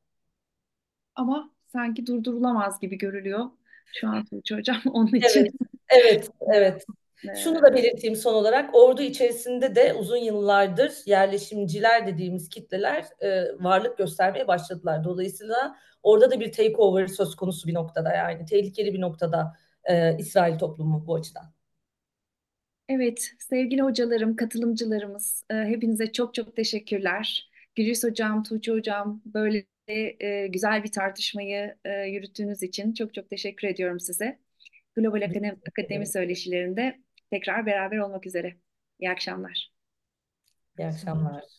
Ama sanki durdurulamaz gibi görülüyor şu an Tuğçe Hocam (laughs) onun evet, için. Evet, evet. Evet. Şunu da belirteyim son olarak ordu içerisinde de uzun yıllardır yerleşimciler dediğimiz kitleler e, varlık göstermeye başladılar. Dolayısıyla orada da bir takeover söz konusu bir noktada yani tehlikeli bir noktada e, İsrail toplumu bu açıdan. Evet, sevgili hocalarım, katılımcılarımız, e, hepinize çok çok teşekkürler. Gülüs Hocam, Tuğçe Hocam, böyle e, güzel bir tartışmayı e, yürüttüğünüz için çok çok teşekkür ediyorum size. Global Akademi, Akademi Söyleşilerinde tekrar beraber olmak üzere. İyi akşamlar. İyi akşamlar.